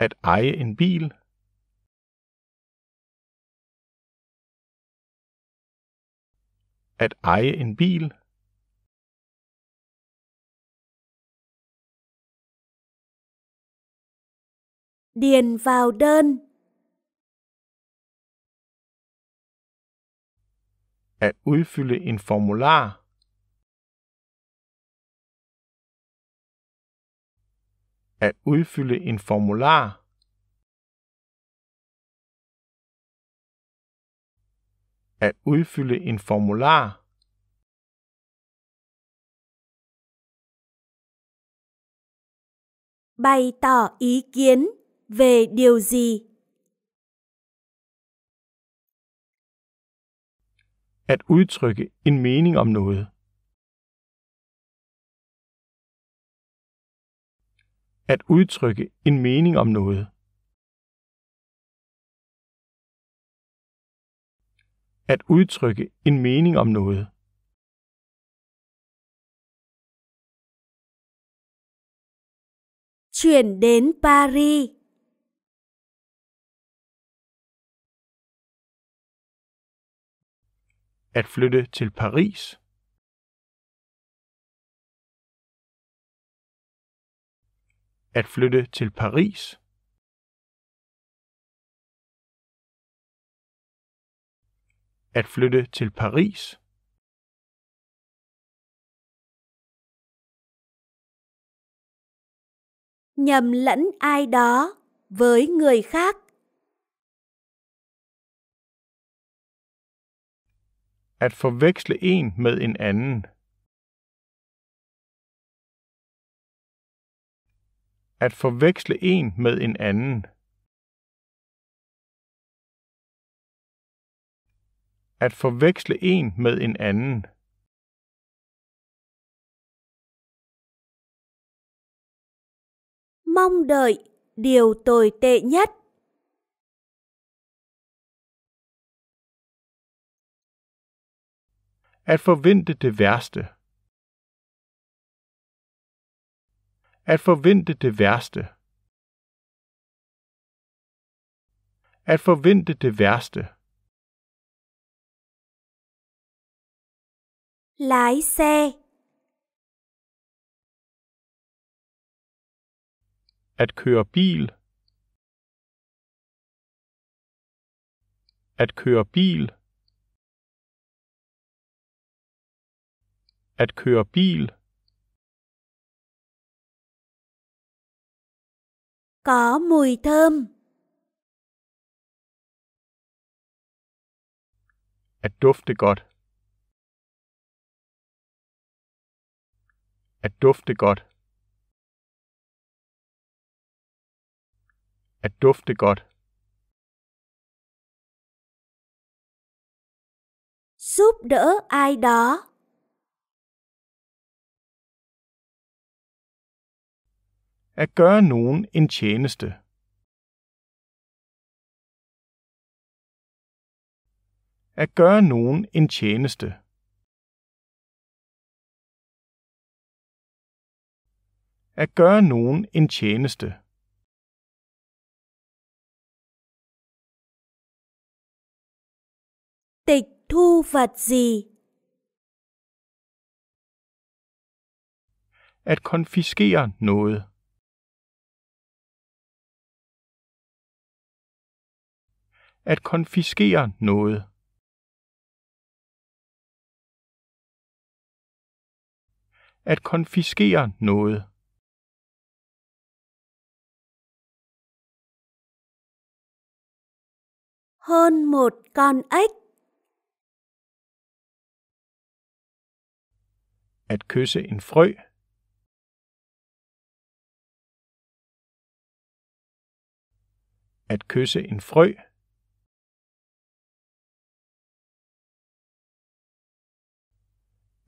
At eje en bil At eje en bil Điền vào đơn At udfylde en formular at udfylde en formular. At udfylde en formular. Bày tỏ ý kiến về điều gì? At udtrykke en mening om noget. at udtrykke en mening om noget. At udtrykke en mening om noget. Chuyển đến Paris. At flytte til Paris. at flytte til Paris? At flytte til Paris? Nhầm lẫn ai đó với người khác. At forveksle en med en anden. at forveksle en med en anden. At forveksle en med en anden. Mong đợi điều tồi tệ nhất. At forvente det værste. At forvente det værste. At forvente det værste. lái at køre bil at køre bil at køre bil có mùi thơm. At dufte godt. At dufte godt. At dufte godt. Giúp đỡ ai đó. at gøre nogen en tjeneste. At gøre nogen en tjeneste. At gøre nogen en tjeneste. Tịch thu vật gì? At konfiskere noget. at konfiskere noget. At konfiskere noget. Hơn một con ếch. At kysse en frø. At kysse en frø.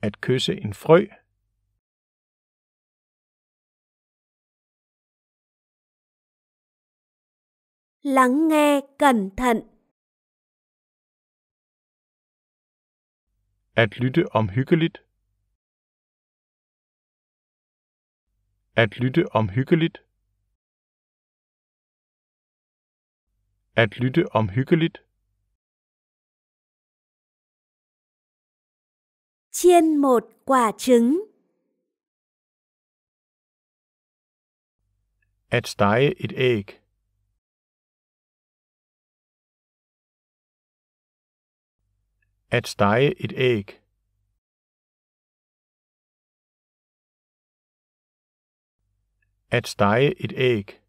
At kysse en frø Lắng nghe cẩn thận At lytte omhyggeligt At lytte omhyggeligt At lytte omhyggeligt chiên một quả trứng. At stege et æg. At stege et æg. At stege et æg.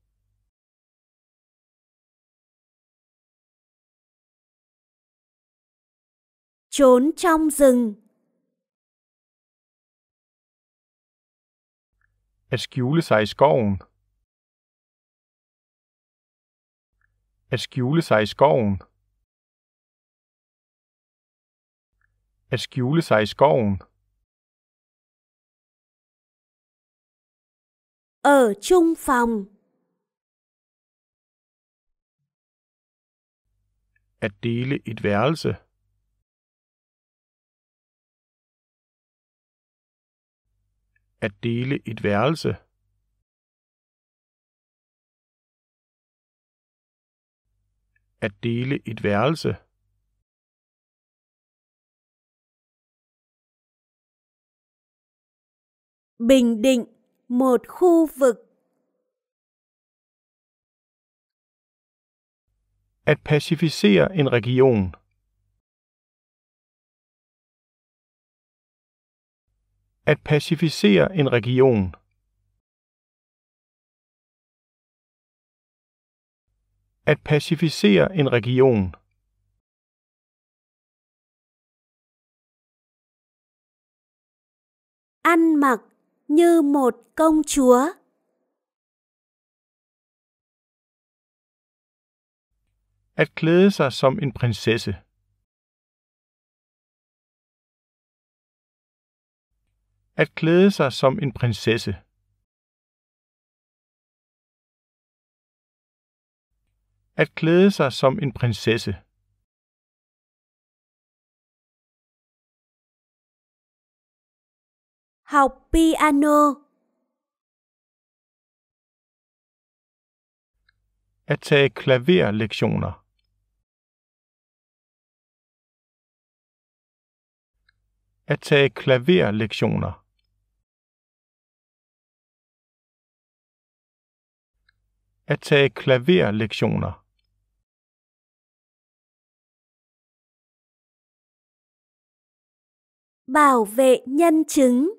Trốn trong rừng. At skjule sig i skoven. At skjule sig i skoven. At skjule sig i skoven. Ở chung phòng. At dele et værelse. at dele et værelse. At dele et værelse. Bình Định, một khu vực. At pacificere en region. at pacificere en region. At pacificere en region. Ăn mặc như một công chúa. At klæde sig som en prinsesse. at klæde sig som en prinsesse. At klæde sig som en prinsesse. Học piano. At tage klaverlektioner. At tage klaverlektioner. at tage klaverlektioner. Bảo vệ nhân chứng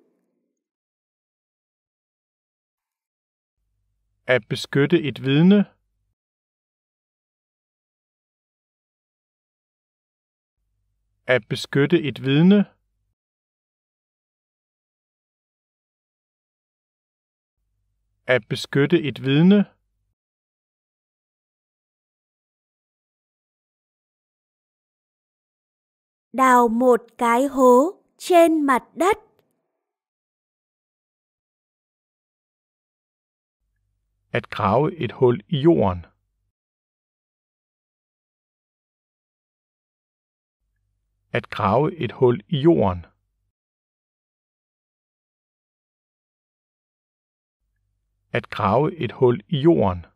At beskytte et vidne. At beskytte et vidne. At beskytte et vidne. đào một cái hố trên mặt đất. At grave et hul i jorden. At grave et hul i jorden. At grave et hul i jorden.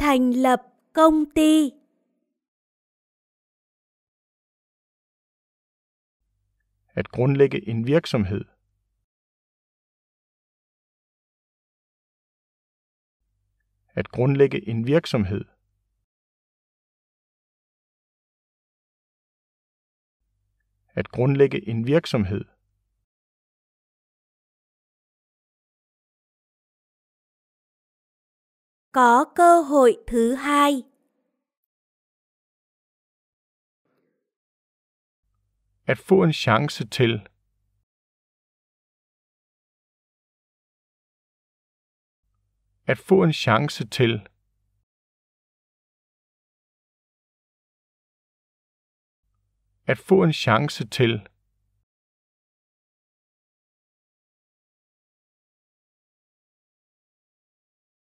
thành lập công ty at grundlægge en virksomhed at grundlægge en virksomhed at grundlægge en virksomhed có cơ hội thứ hai. At få en chance til. At få en chance til. At få en chance til.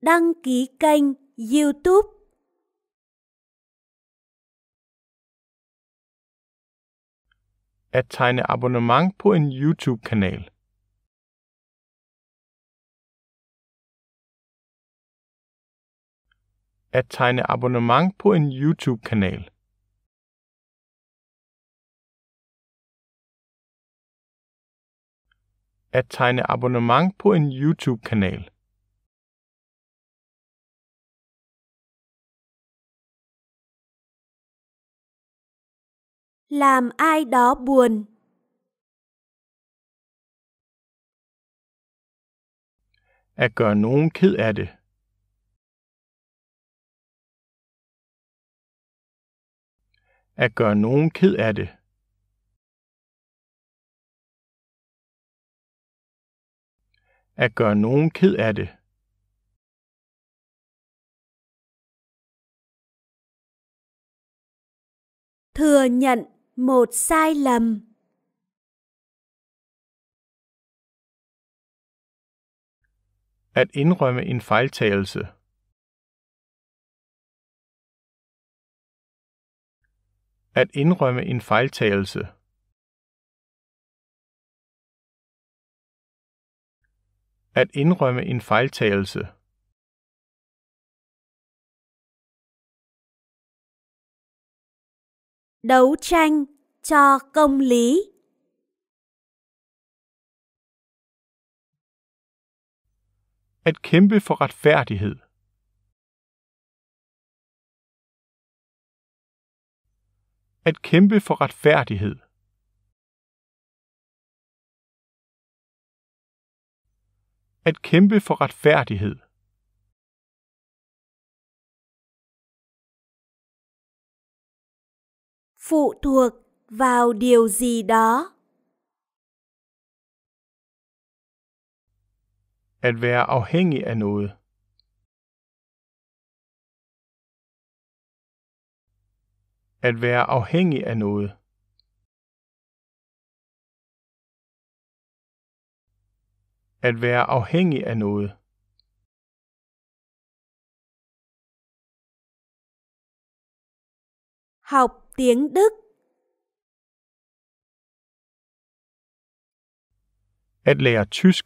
đăng ký kênh YouTube. At tegne abonnement på en YouTube-kanal. At tegne abonnement på en YouTube-kanal. At tegne abonnement på en YouTube-kanal. làm ai đó buồn At gøre nogen ked af det. At gøre nogen ked af det. At gøre nogen ked af det. Thừa nhận một sai lầm At indrømme en fejltagelse. At indrømme en fejltagelse. At indrømme en fejltagelse. đấu tranh cho công lý At kæmpe for retfærdighed At kæmpe for retfærdighed At kæmpe for retfærdighed phụ thuộc vào điều gì đó. At være afhængig af noget. At være afhængig af noget. At være afhængig af noget. Học tiếng Đức. At lære tysk.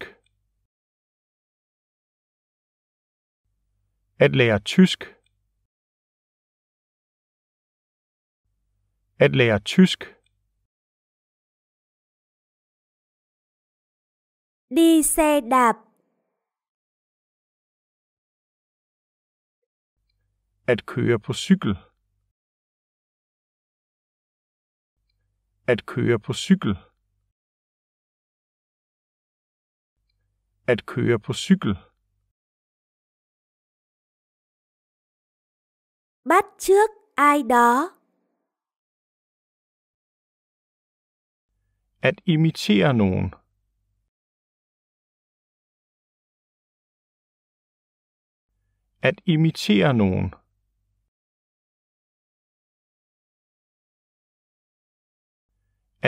At lære tysk. At lære tysk. Đi xe đạp. At køre på cykel. At køre på cykel. At køre på cykel. Bắt trước ai đó. At imitere nogen. At imitere nogen.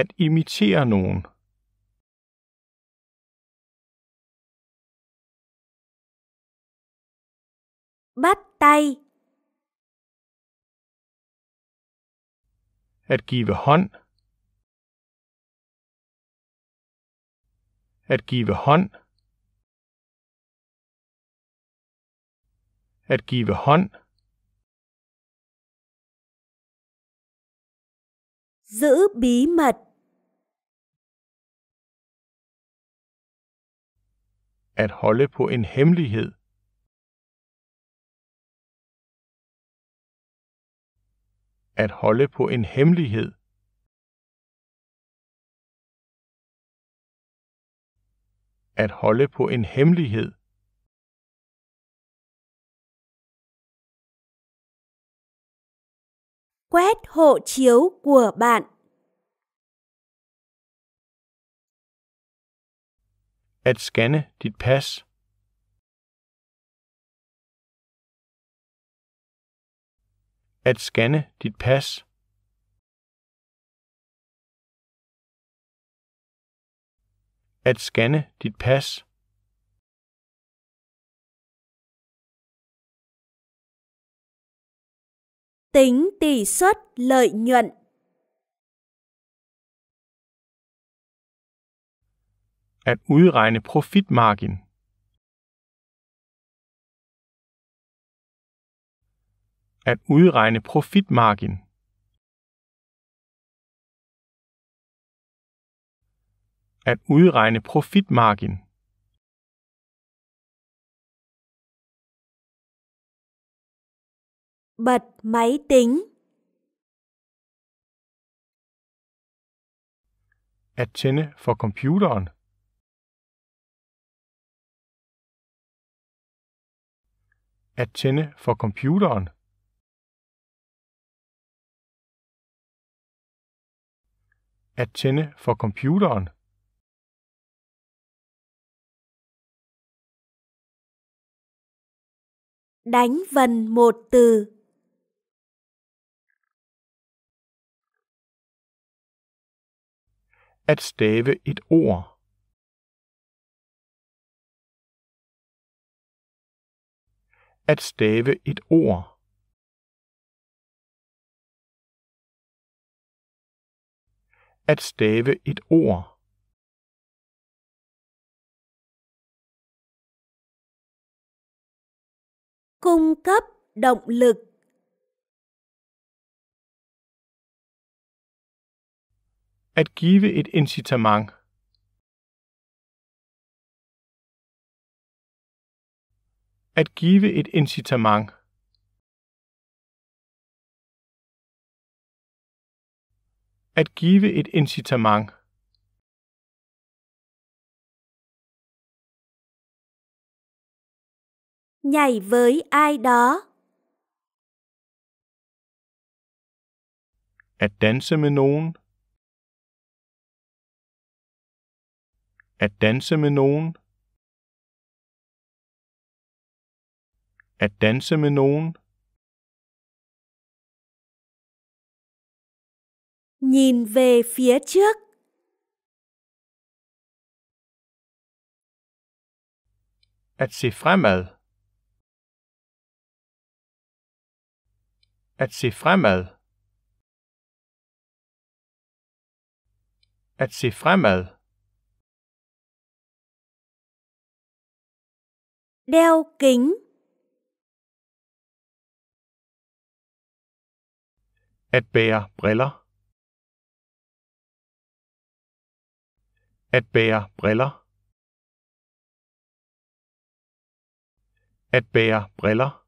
At imitere nogen. Bắt tay. At give hånd. At give hånd. At give hånd. giữ bí mật at holde på en hemmelighed at holde på en hemmelighed at holde på en hemmelighed quét hộ chiếu của bạn. At scanne dit pas. At scanne dit pas. At scanne dit pas. Tính tỷ suất lợi nhuận At udregne profitmargin At udregne profitmargin At udregne profitmargin bật máy tính. At tænde for computeren. At tænde for computeren. At tænde for computeren. Đánh vần một từ. at stave et ord. At stave et ord. At stave et ord. cung cấp động lực At give et incitament. At give et incitament. At give et incitament. Nhảy với ai đó. At danse med nogen. At danse med nogen. At danse med nogen. Nhìn về phía trước. At se fremad. At se fremad. At se fremad. đeo kính At bære briller. At bære briller. At bære briller.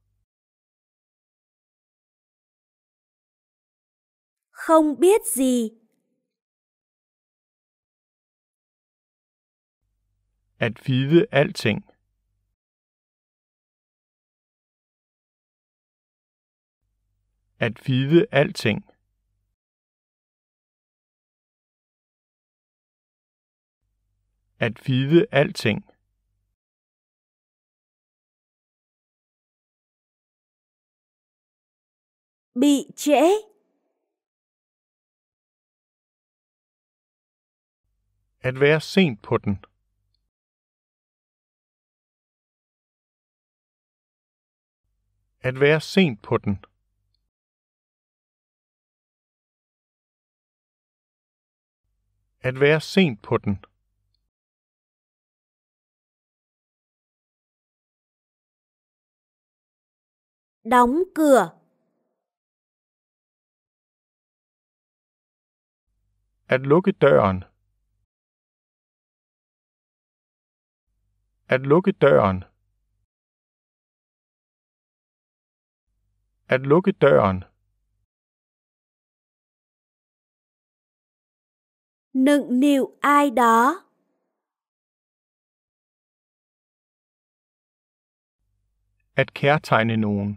Không biết gì. At vide alting. at vide alting. At vide alting. Bị trễ. At være sent på den. At være sent på den. at være sent på den. Đóng cửa. At lukke døren. At lukke døren. At lukke døren. nựng nịu ai đó At kærtegne nogen.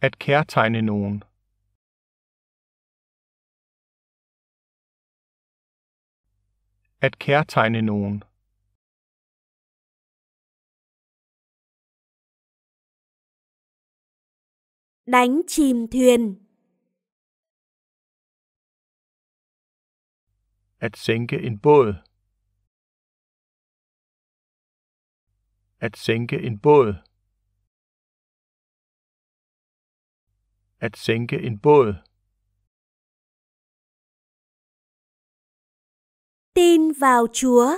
At kærtegne nogen. At kærtegne nogen. đánh chìm thuyền. At sænke en båd. At sænke en båd. At sænke en båd. Tin vào Chúa.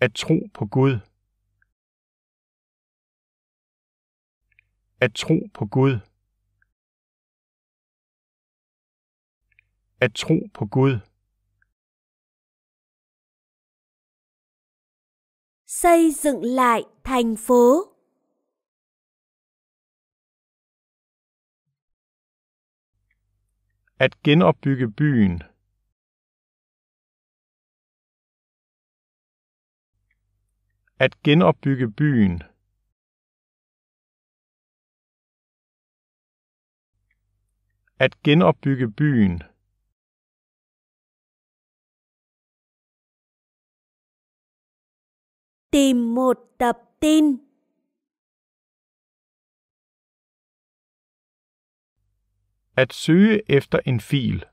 At tro på Gud. At tro på Gud. At tro på Gud. Xây dựng lại thành phố. At genopbygge byen. At genopbygge byen. at genopbygge byen. Tìm một tập tin. At søge efter en fil.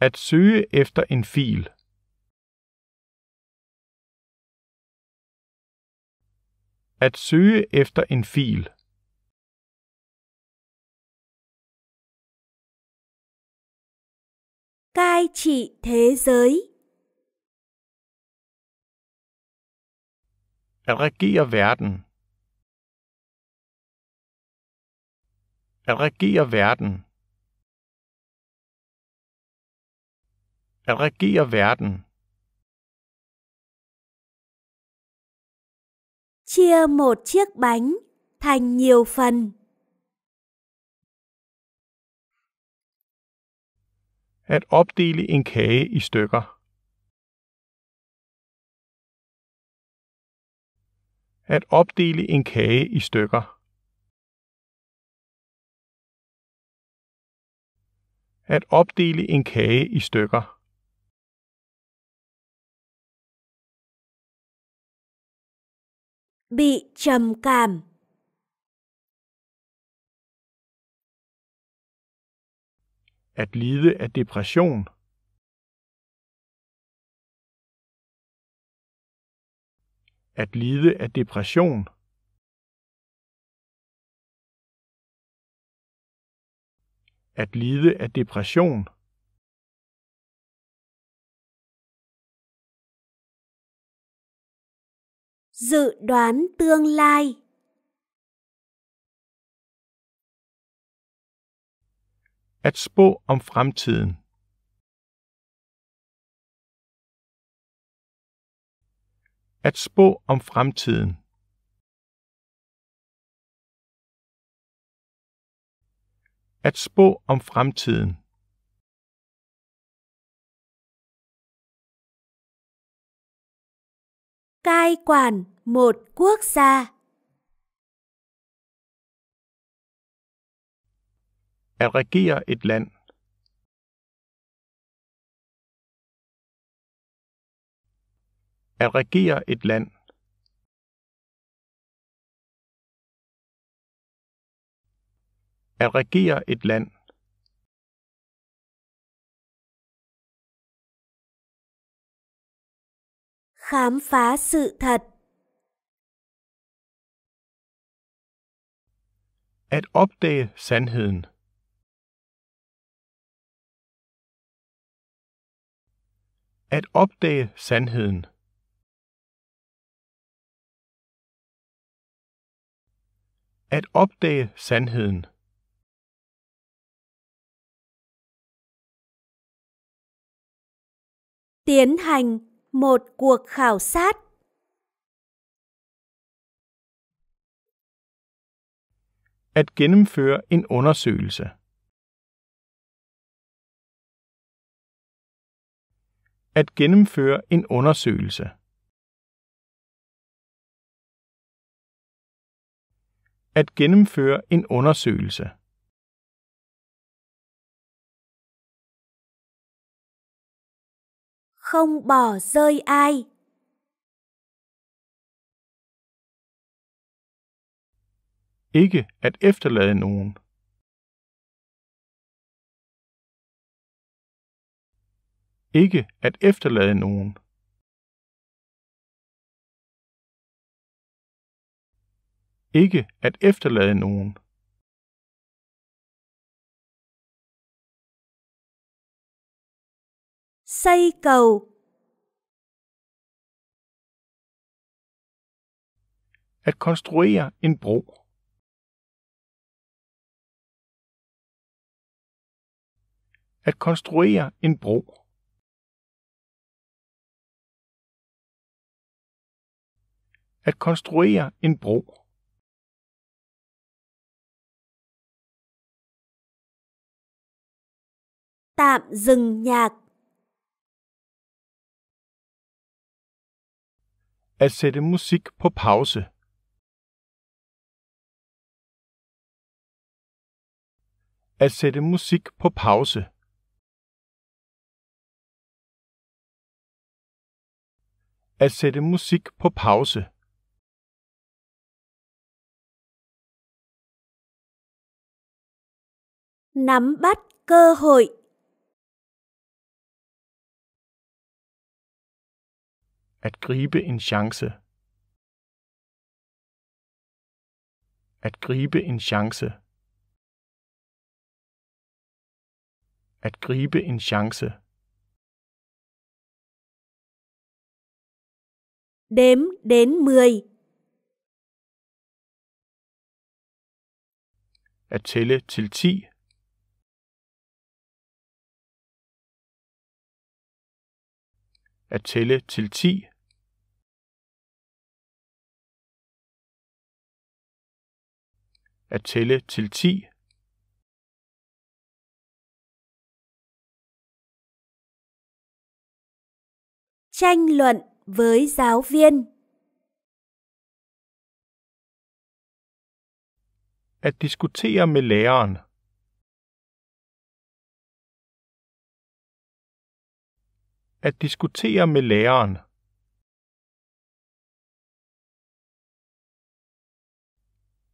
At søge efter en fil. At søge efter en fil. Cai trị thế giới. At regere verden. At regere verden. At regere verden. chia một chiếc bánh thành nhiều phần. At opdele en kage i stykker. At opdele en kage i stykker. At opdele en kage i stykker. bị trầm cảm at lide af depression at lide af depression at lide af depression dự đoán tương lai At spå om fremtiden. At spå om fremtiden. At spå om fremtiden. cai quản một quốc gia. At regere et land. At regere et land. At regere et land. khám phá sự thật. At opdage sandheden. At opdage sandheden. At opdage sandheden. Tiến hành một cuộc khảo sát At gennemføre en undersøgelse. At gennemføre en undersøgelse. At gennemføre en undersøgelse. không bỏ rơi ai ikke at efterlade nogen. Ikke at efterlade nogen. Ikke at efterlade nogen. xây cầu. At konstruere en bro. At konstruere en bro. At konstruere en bro. tạm dừng nhạc At sætte musik på pause. At sætte musik på pause. At sætte musik på pause. Nắm bắt cơ hội At gribe en chance. At gribe en chance. At gribe en chance. Đếm đến 10. At tælle til 10. at tælle til ti at tælle til ti tranh luận với giáo viên at diskutere med læreren At diskutere med læreren.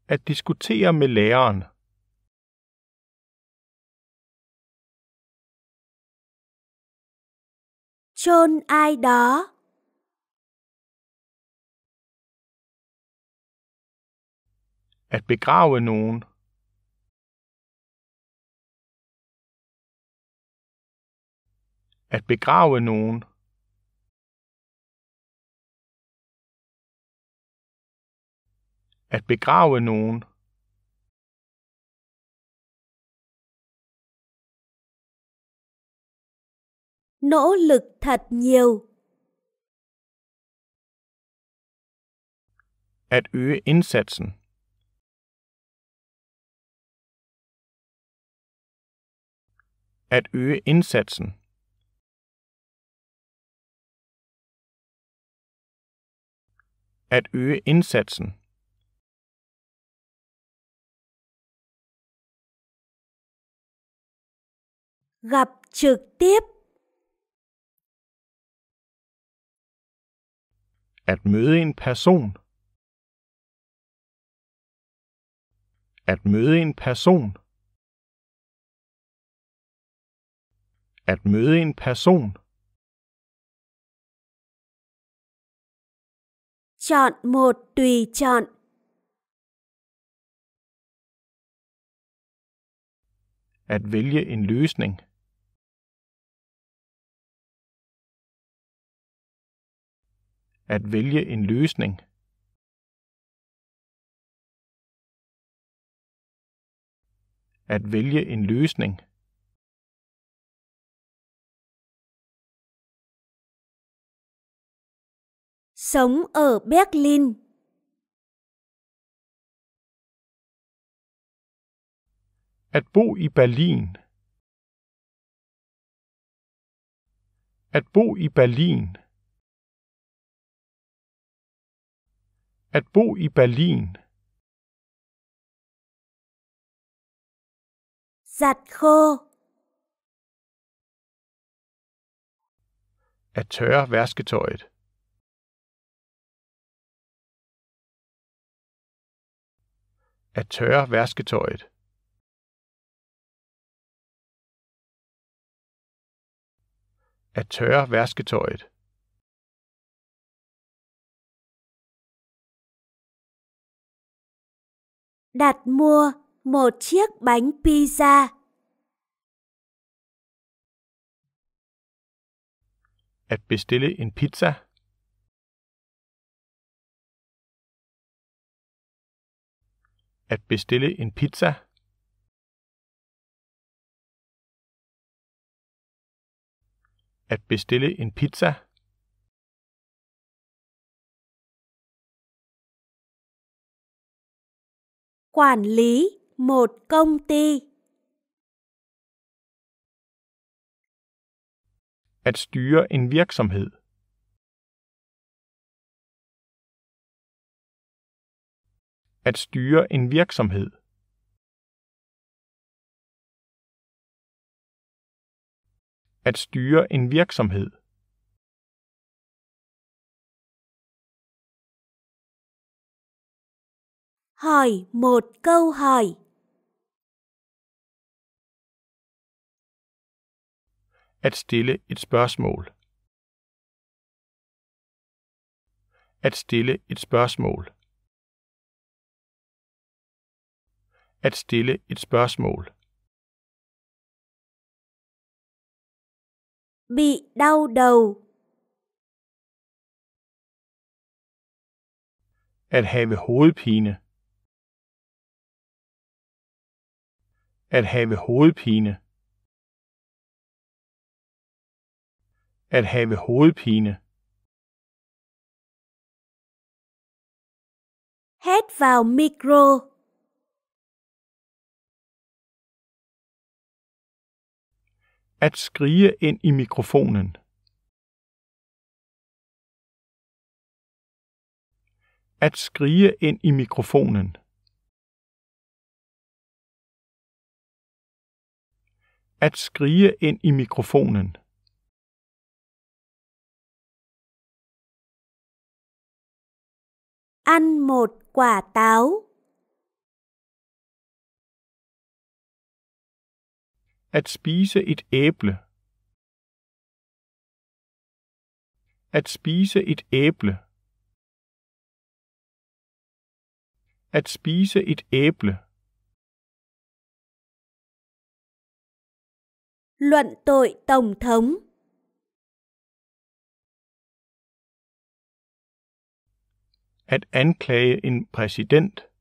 At diskutere med læreren. chôn ai đó at begrave nogen At begrave nogen At begrave nogen Nỗ lực thật nhiều At øge indsatsen At øge indsatsen at øge indsatsen. Gặp trực tiếp At møde en person At møde en person At møde en person Chọn một tùy chọn. At vælge en løsning. At vælge en løsning. At vælge en løsning. sống ở Berlin. At bo i Berlin. At bo i Berlin. At bo i Berlin. Giặt khô. At tørre vasketøjet. at tørre vasketøjet. At tørre vasketøjet. Đặt mua một chiếc bánh pizza. At bestille en pizza. at bestille en pizza at bestille en pizza quản lý một công ty at styre en virksomhed at styre en virksomhed. At styre en virksomhed. Hỏi một câu hỏi. At stille et spørgsmål. At stille et spørgsmål. at stille et spørgsmål. Bị đau đầu. At have hovedpine. At have hovedpine. At have hovedpine. Hét vào micro. at skrige ind i mikrofonen. At skrige ind i mikrofonen. At skrige ind i mikrofonen. Ăn một quả táo. At spise et æble. At spise et æble. At spise et æble. Luận tội tổng thống. At anklage en præsident.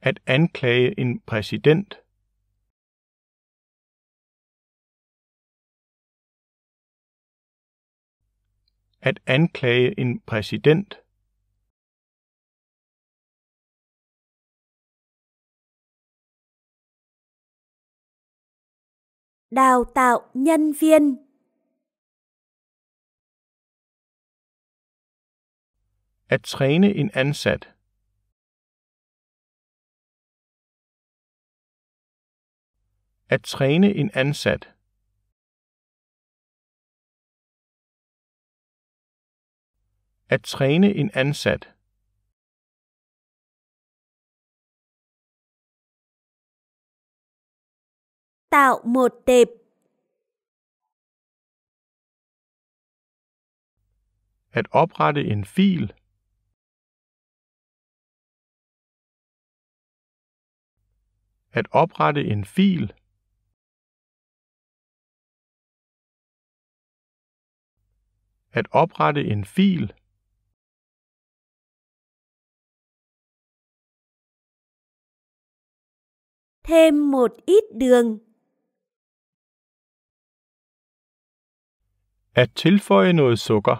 at anklage en præsident – at anklage en præsident. Đào tạo nhân viên At træne en ansat At træne en ansat. At træne en ansat. Tạo một tệp. At oprette en fil. At oprette en fil. at oprette en fil thêm một ít đường. At tilføje noget sukker.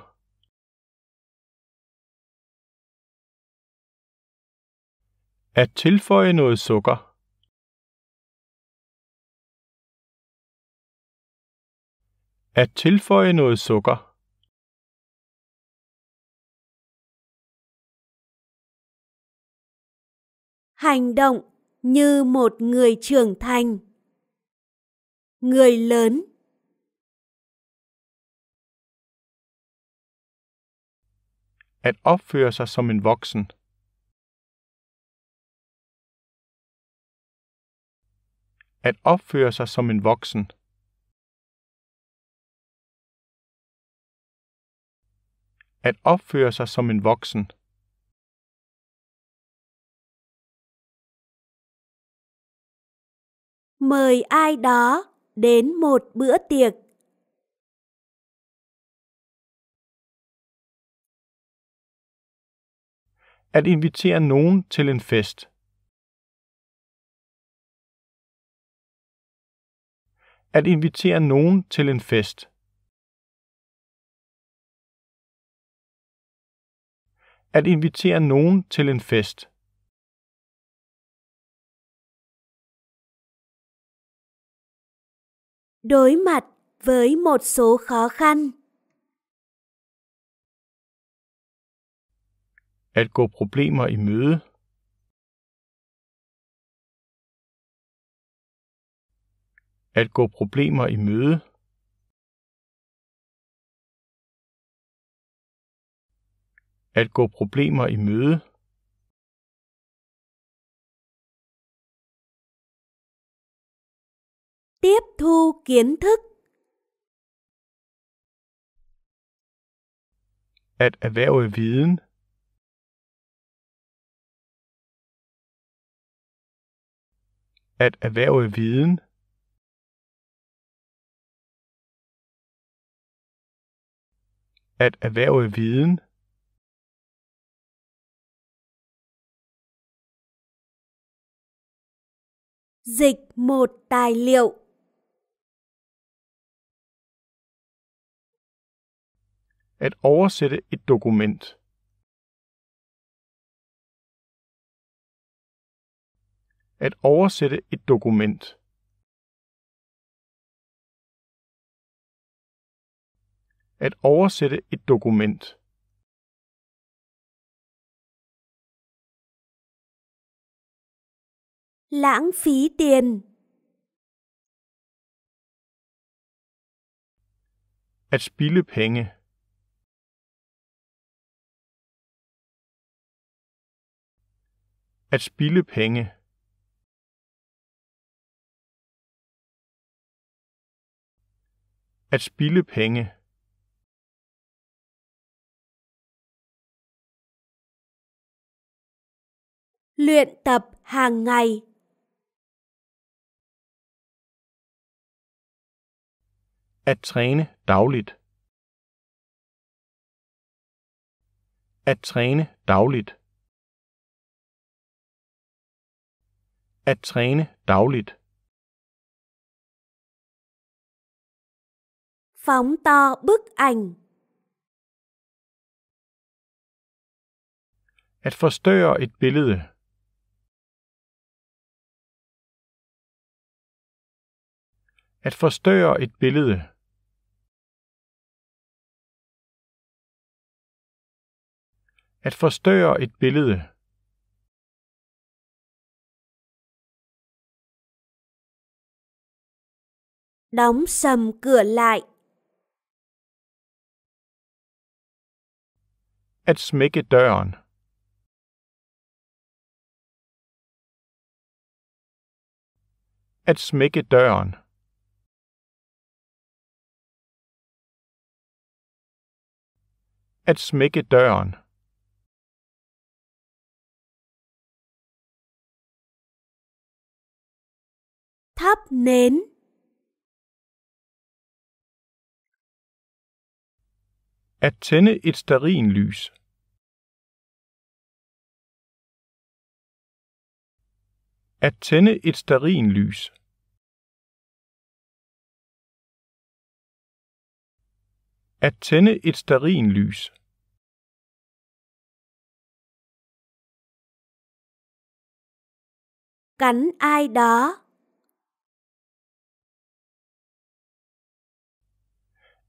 At tilføje noget sukker. At tilføje noget sukker. hành động như một người trưởng thành người lớn At opføre sig som en voksen. At opføre sig som en voksen. At opføre sig som en voksen. mời ai đó đến một bữa tiệc At invitere nogen til en fest. At invitere nogen til en fest. At invitere nogen til en fest. đối mặt với một số khó khăn. At gå problemer i møde. At gå problemer i møde. At gå problemer i møde. Tiếp thu kiến thức. At erhverve viden. At erhverve viden. At erhverve viden. Dịch một tài liệu At oversætte et dokument. At oversætte et dokument. At oversætte et dokument. Lãng phí tiền. At spilde penge. At spilde penge At spilde penge Luyện tập hàng ngày. At træne dagligt. At træne dagligt. At træne dagligt. Phóng to bức ảnh. At forstørre et billede. At forstørre et billede. At forstørre et billede. đóng sầm cửa lại. At smække døren. At smække døren. At smække døren. Thắp nến At tænde et starinlys. At tænde et starinlys. At tænde et starinlys. Cắn ai đó.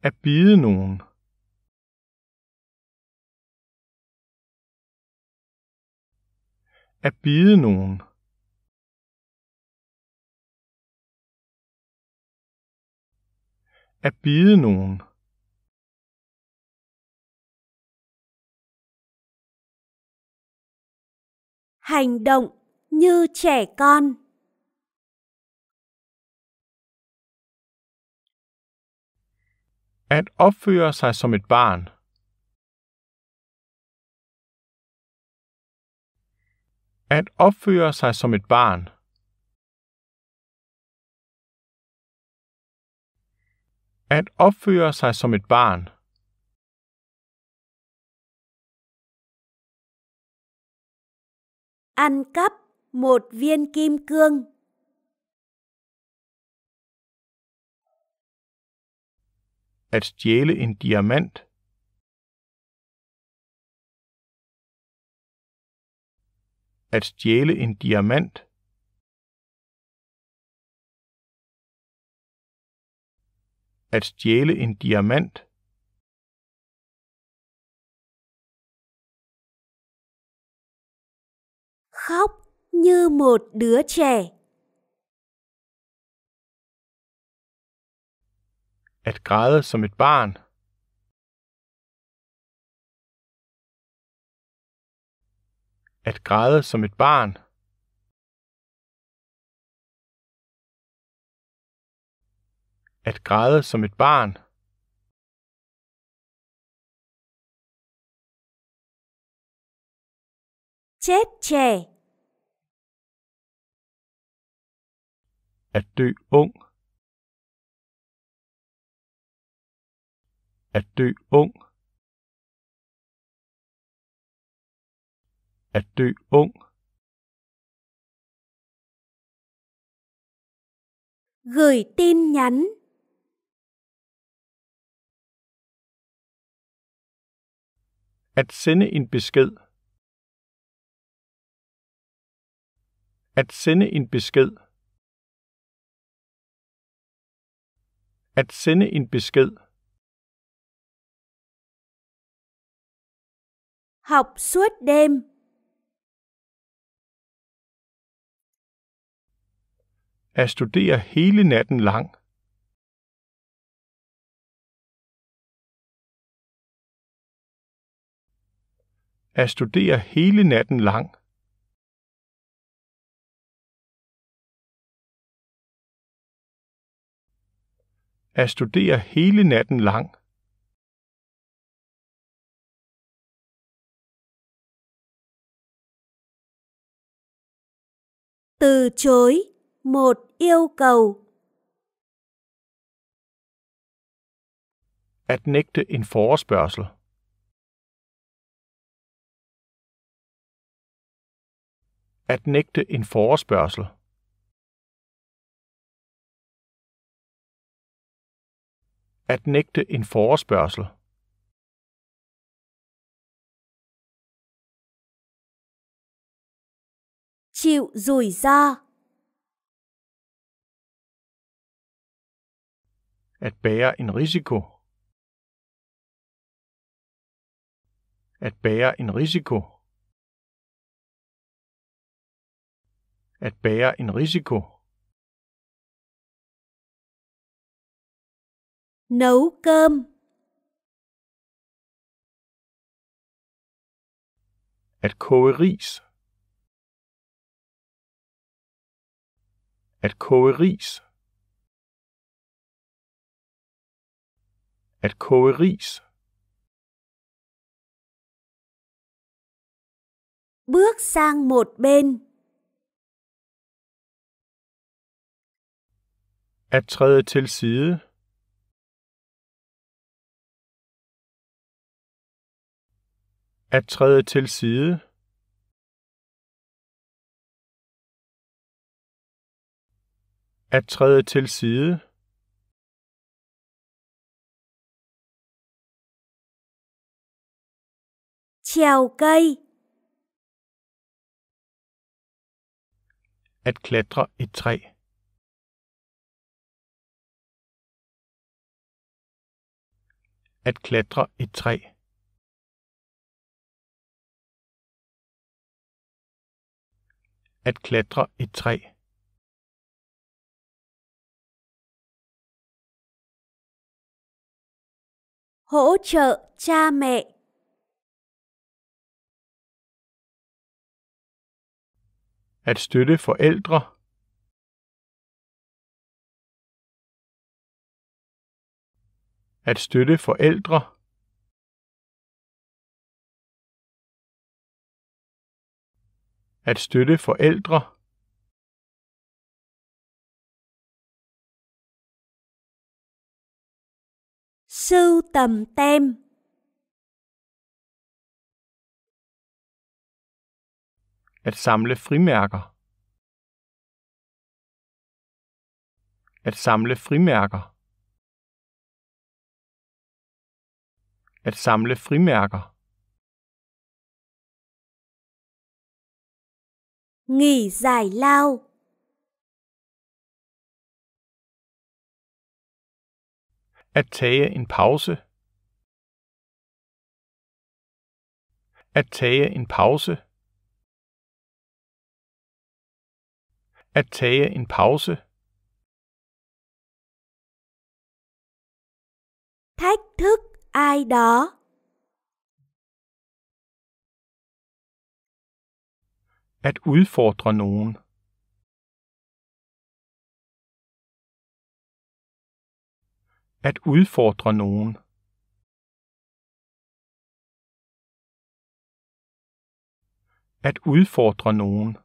At bide nogen. At bide nogen At bide nogen Hành động như trẻ con At opføre sig som et barn At opføre sig som et barn. At opføre sig som et barn. Ăn cắp một viên kim cương. At stjæle en diamant. At stjæle en diamant At stjæle en diamant Khóc như một đứa trẻ At græde som et barn At græde som et barn At græde som et barn Tje, At dø ung. At dø ung. At dø ung. Gửi tin nhắn. At sende en besked. At sende en besked. At sende en besked. Học suốt đêm. at studere hele natten lang. At studere hele natten lang. At studere hele natten lang. từ chối một yêu cầu. At nægte en forespørgsel. At nægte en forespørgsel. At nægte en forespørgsel. Chịu rủi ro. At bære en risiko. At bære en risiko. At bære en risiko. Nấu cơm. At koge ris. At koge ris. At koge ris. Bước sang một bên. At træde til side. At træde til side. At træde til side. trèo cây. At klatre i træ. At klatre i træ. At klatre i træ. Hỗ trợ cha mẹ at støtte forældre at støtte forældre at støtte forældre sưu tầm tem At samle frimærker. At samle frimærker. At samle frimærker. Nghỉ giải lao. At tage en pause. At tage en pause. at tage en pause. Thách thức ai đó. At udfordre nogen. At udfordre nogen. At udfordre nogen.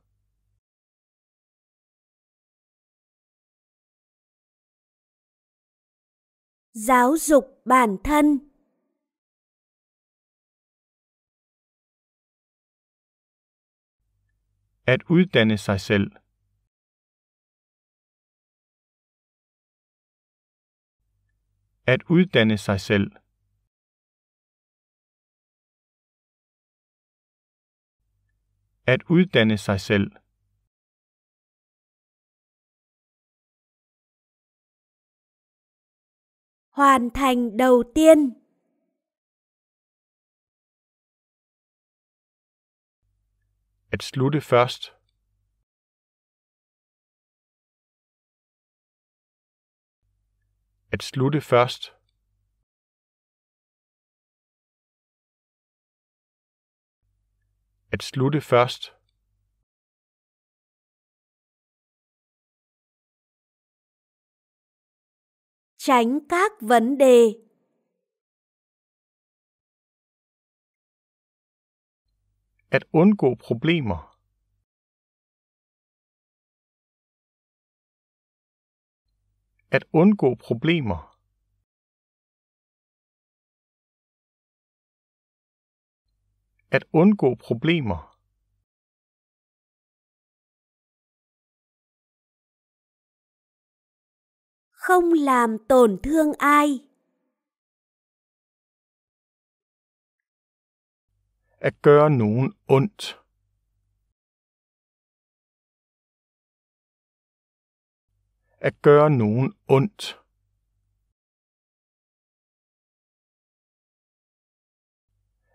giáo dục bản thân At uddanne sig selv. At uddanne sig selv. At uddanne sig selv. hoàn thành đầu tiên. At slutte først. At slutte først. At slutte først. tránh các vấn đề At undgå problemer. At undgå problemer. At undgå problemer. không làm tổn thương ai. At gøre nogen ondt. At gøre nogen ondt.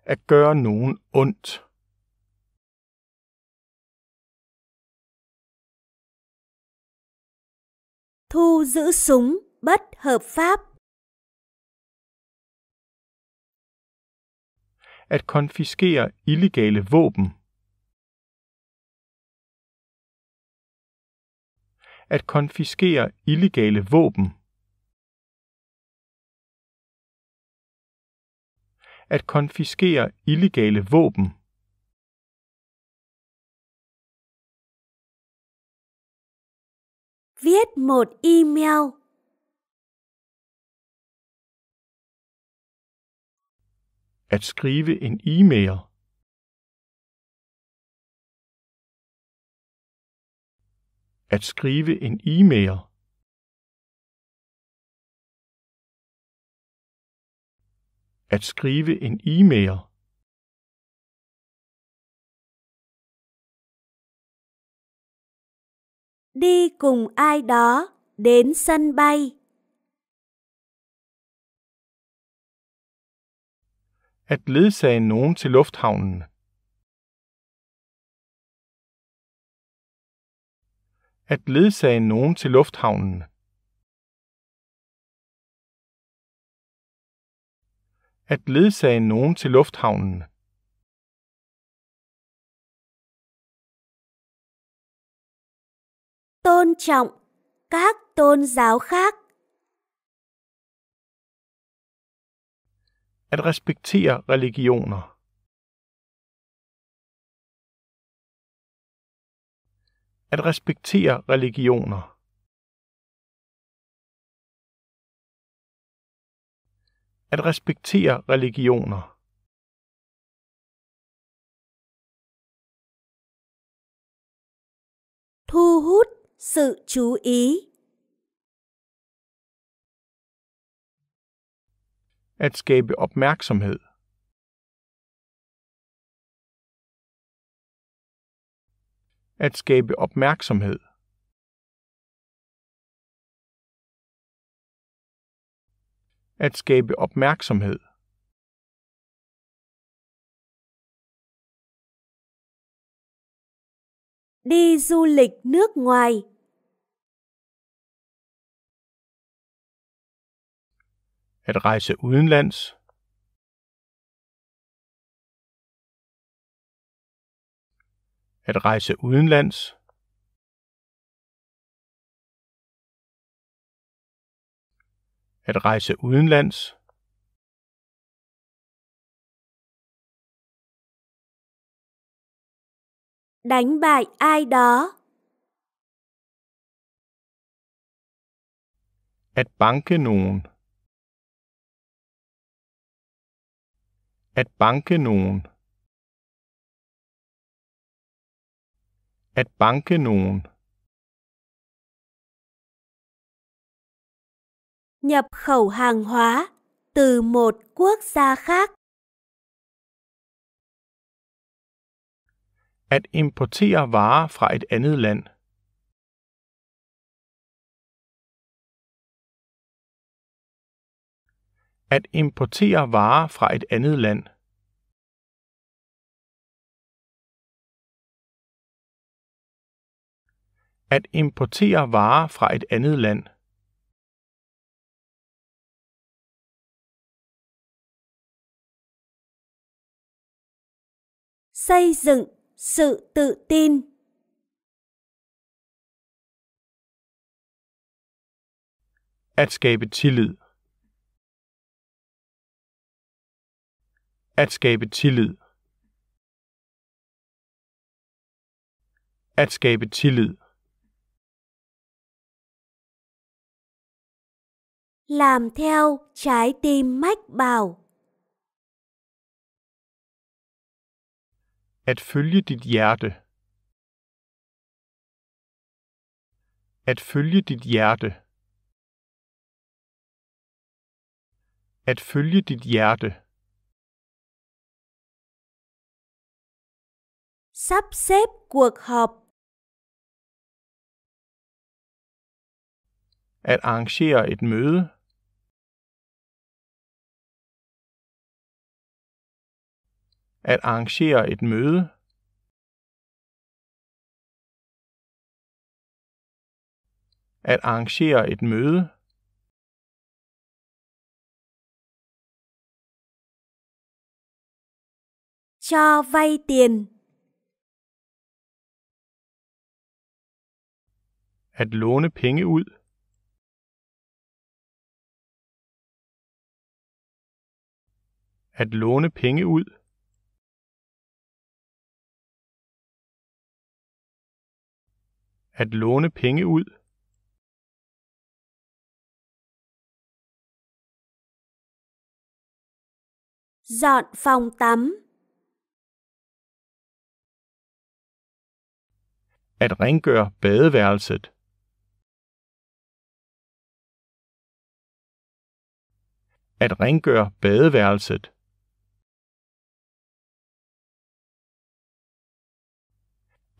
At gøre nogen ondt. thu giữ súng bất hợp pháp. At konfiskere illegale våben. At konfiskere illegale våben. At konfiskere illegale våben. viết một email At skrive en e-mail. At skrive en e-mail. At skrive en e-mail. đi cùng ai đó đến sân bay. At ledsage nogen til lufthavnen. At ledsage nogen til lufthavnen. At ledsage nogen til lufthavnen. tôn trọng các tôn giáo khác. At respektere religioner. At respektere religioner. At respektere religioner. thu hút sự chú ý. At skabe opmærksomhed. At skabe opmærksomhed. At skabe opmærksomhed. Đi du lịch nước ngoài. At rejse udenlands. At rejse udenlands. At rejse udenlands. đánh bại ai đó. At banke nogen. At banke nogen. At banke nogen. Nhập khẩu hàng hóa từ một quốc gia khác. at importere varer fra et andet land at importere varer fra et andet land at importere varer fra et andet land xây dựng sự tự tin At skabe tillid. At skabe tillid. At skabe tillid. Làm theo trái tim mách bảo. At følge dit hjerte. At følge dit hjerte. At følge dit hjerte. Sắp xếp cuộc họp. At arrangere et møde. at arrangere et møde at arrangere et møde cho vay tiền at låne penge ud at låne penge ud at låne penge ud dọn phòng tắm at rengøre badeværelset at rengøre badeværelset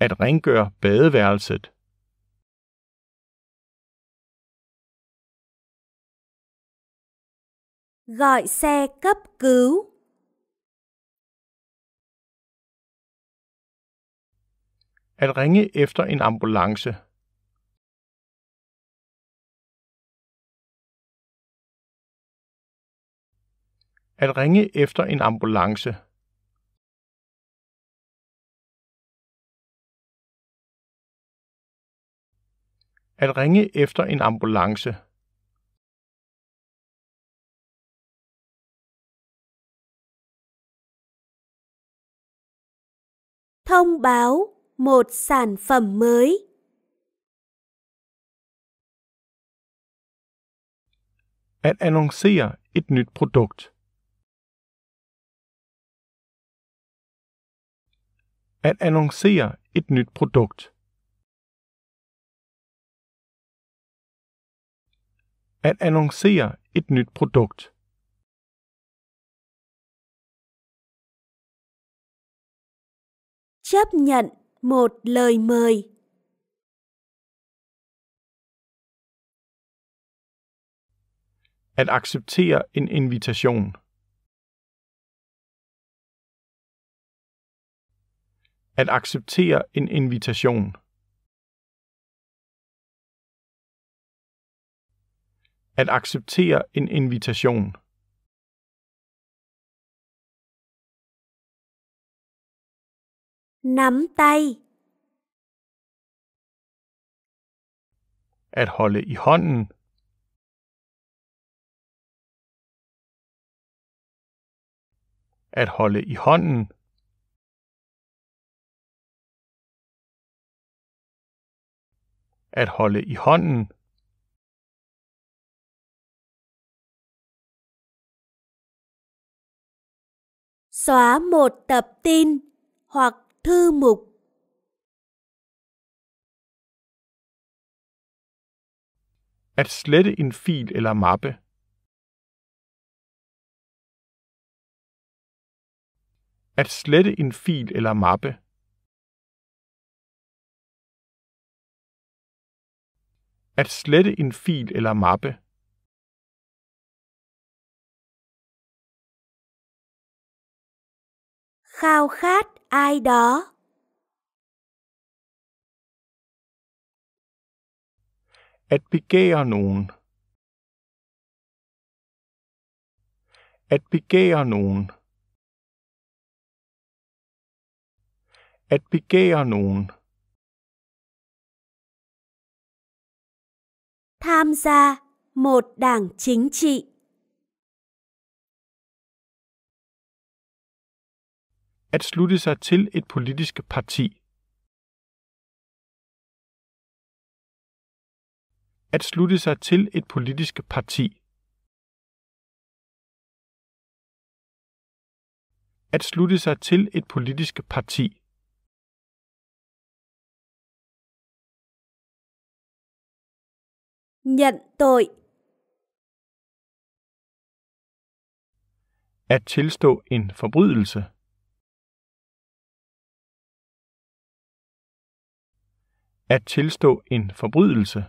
at rengøre badeværelset Gọi xe cấp cứu. At ringe efter en ambulance. At ringe efter en ambulance. At ringe efter en ambulance. thông báo một sản phẩm mới At annoncere et nyt produkt. At annoncere et nyt produkt. At annoncere et nyt produkt. chấp nhận một lời mời at acceptere en invitation at acceptere en invitation at acceptere en invitation nắm tay At holde i hånden At holde i hånden At holde i hånden Xóa một tập tin hoặc thư mục At slette en fil eller mappe. At slette en fil eller mappe. At slette en fil eller mappe. Khao khát ai đó At begære nogen. At begære nogen. At begære nogen. Tham gia một đảng chính trị. at slutte sig til et politisk parti. At slutte sig til et politisk parti. At slutte sig til et politisk parti. Nhận tội. At tilstå en forbrydelse. at tilstå en forbrydelse.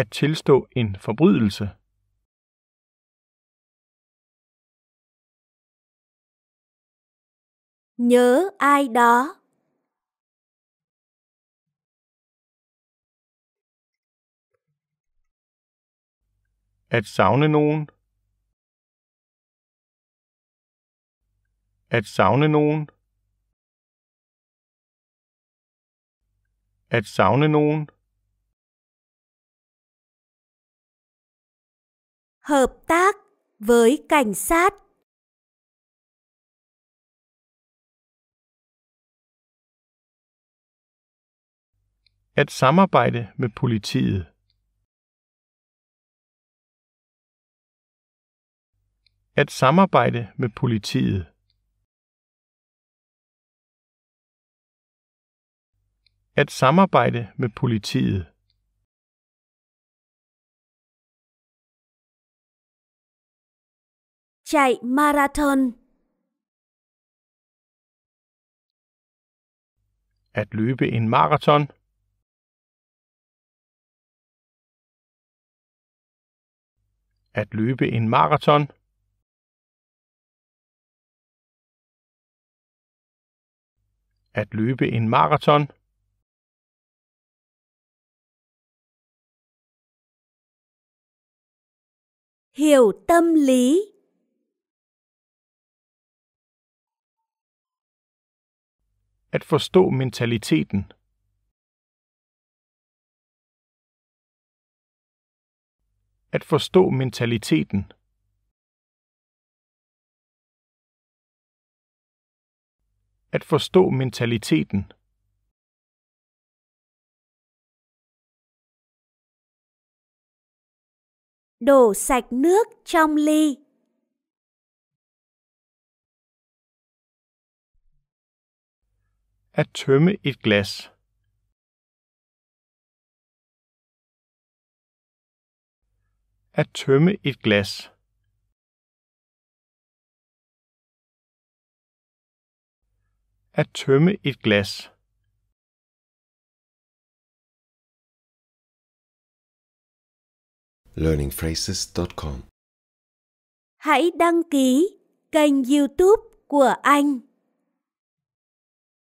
At tilstå en forbrydelse. Nhớ ai đó. At savne nogen. At savne nogen. At savne nogen. Hợp tác với cảnh sát. At samarbejde med politiet. At samarbejde med politiet. at samarbejde med politiet. Chạy marathon. At løbe en maraton. At løbe en maraton. At løbe en maraton. hiểu tâm lý at forstå mentaliteten at forstå mentaliteten at forstå mentaliteten đổ sạch nước trong ly. At tømme et glas. At tømme et glas. At tømme et glas. learningphrases.com. Hãy đăng ký kênh YouTube của anh.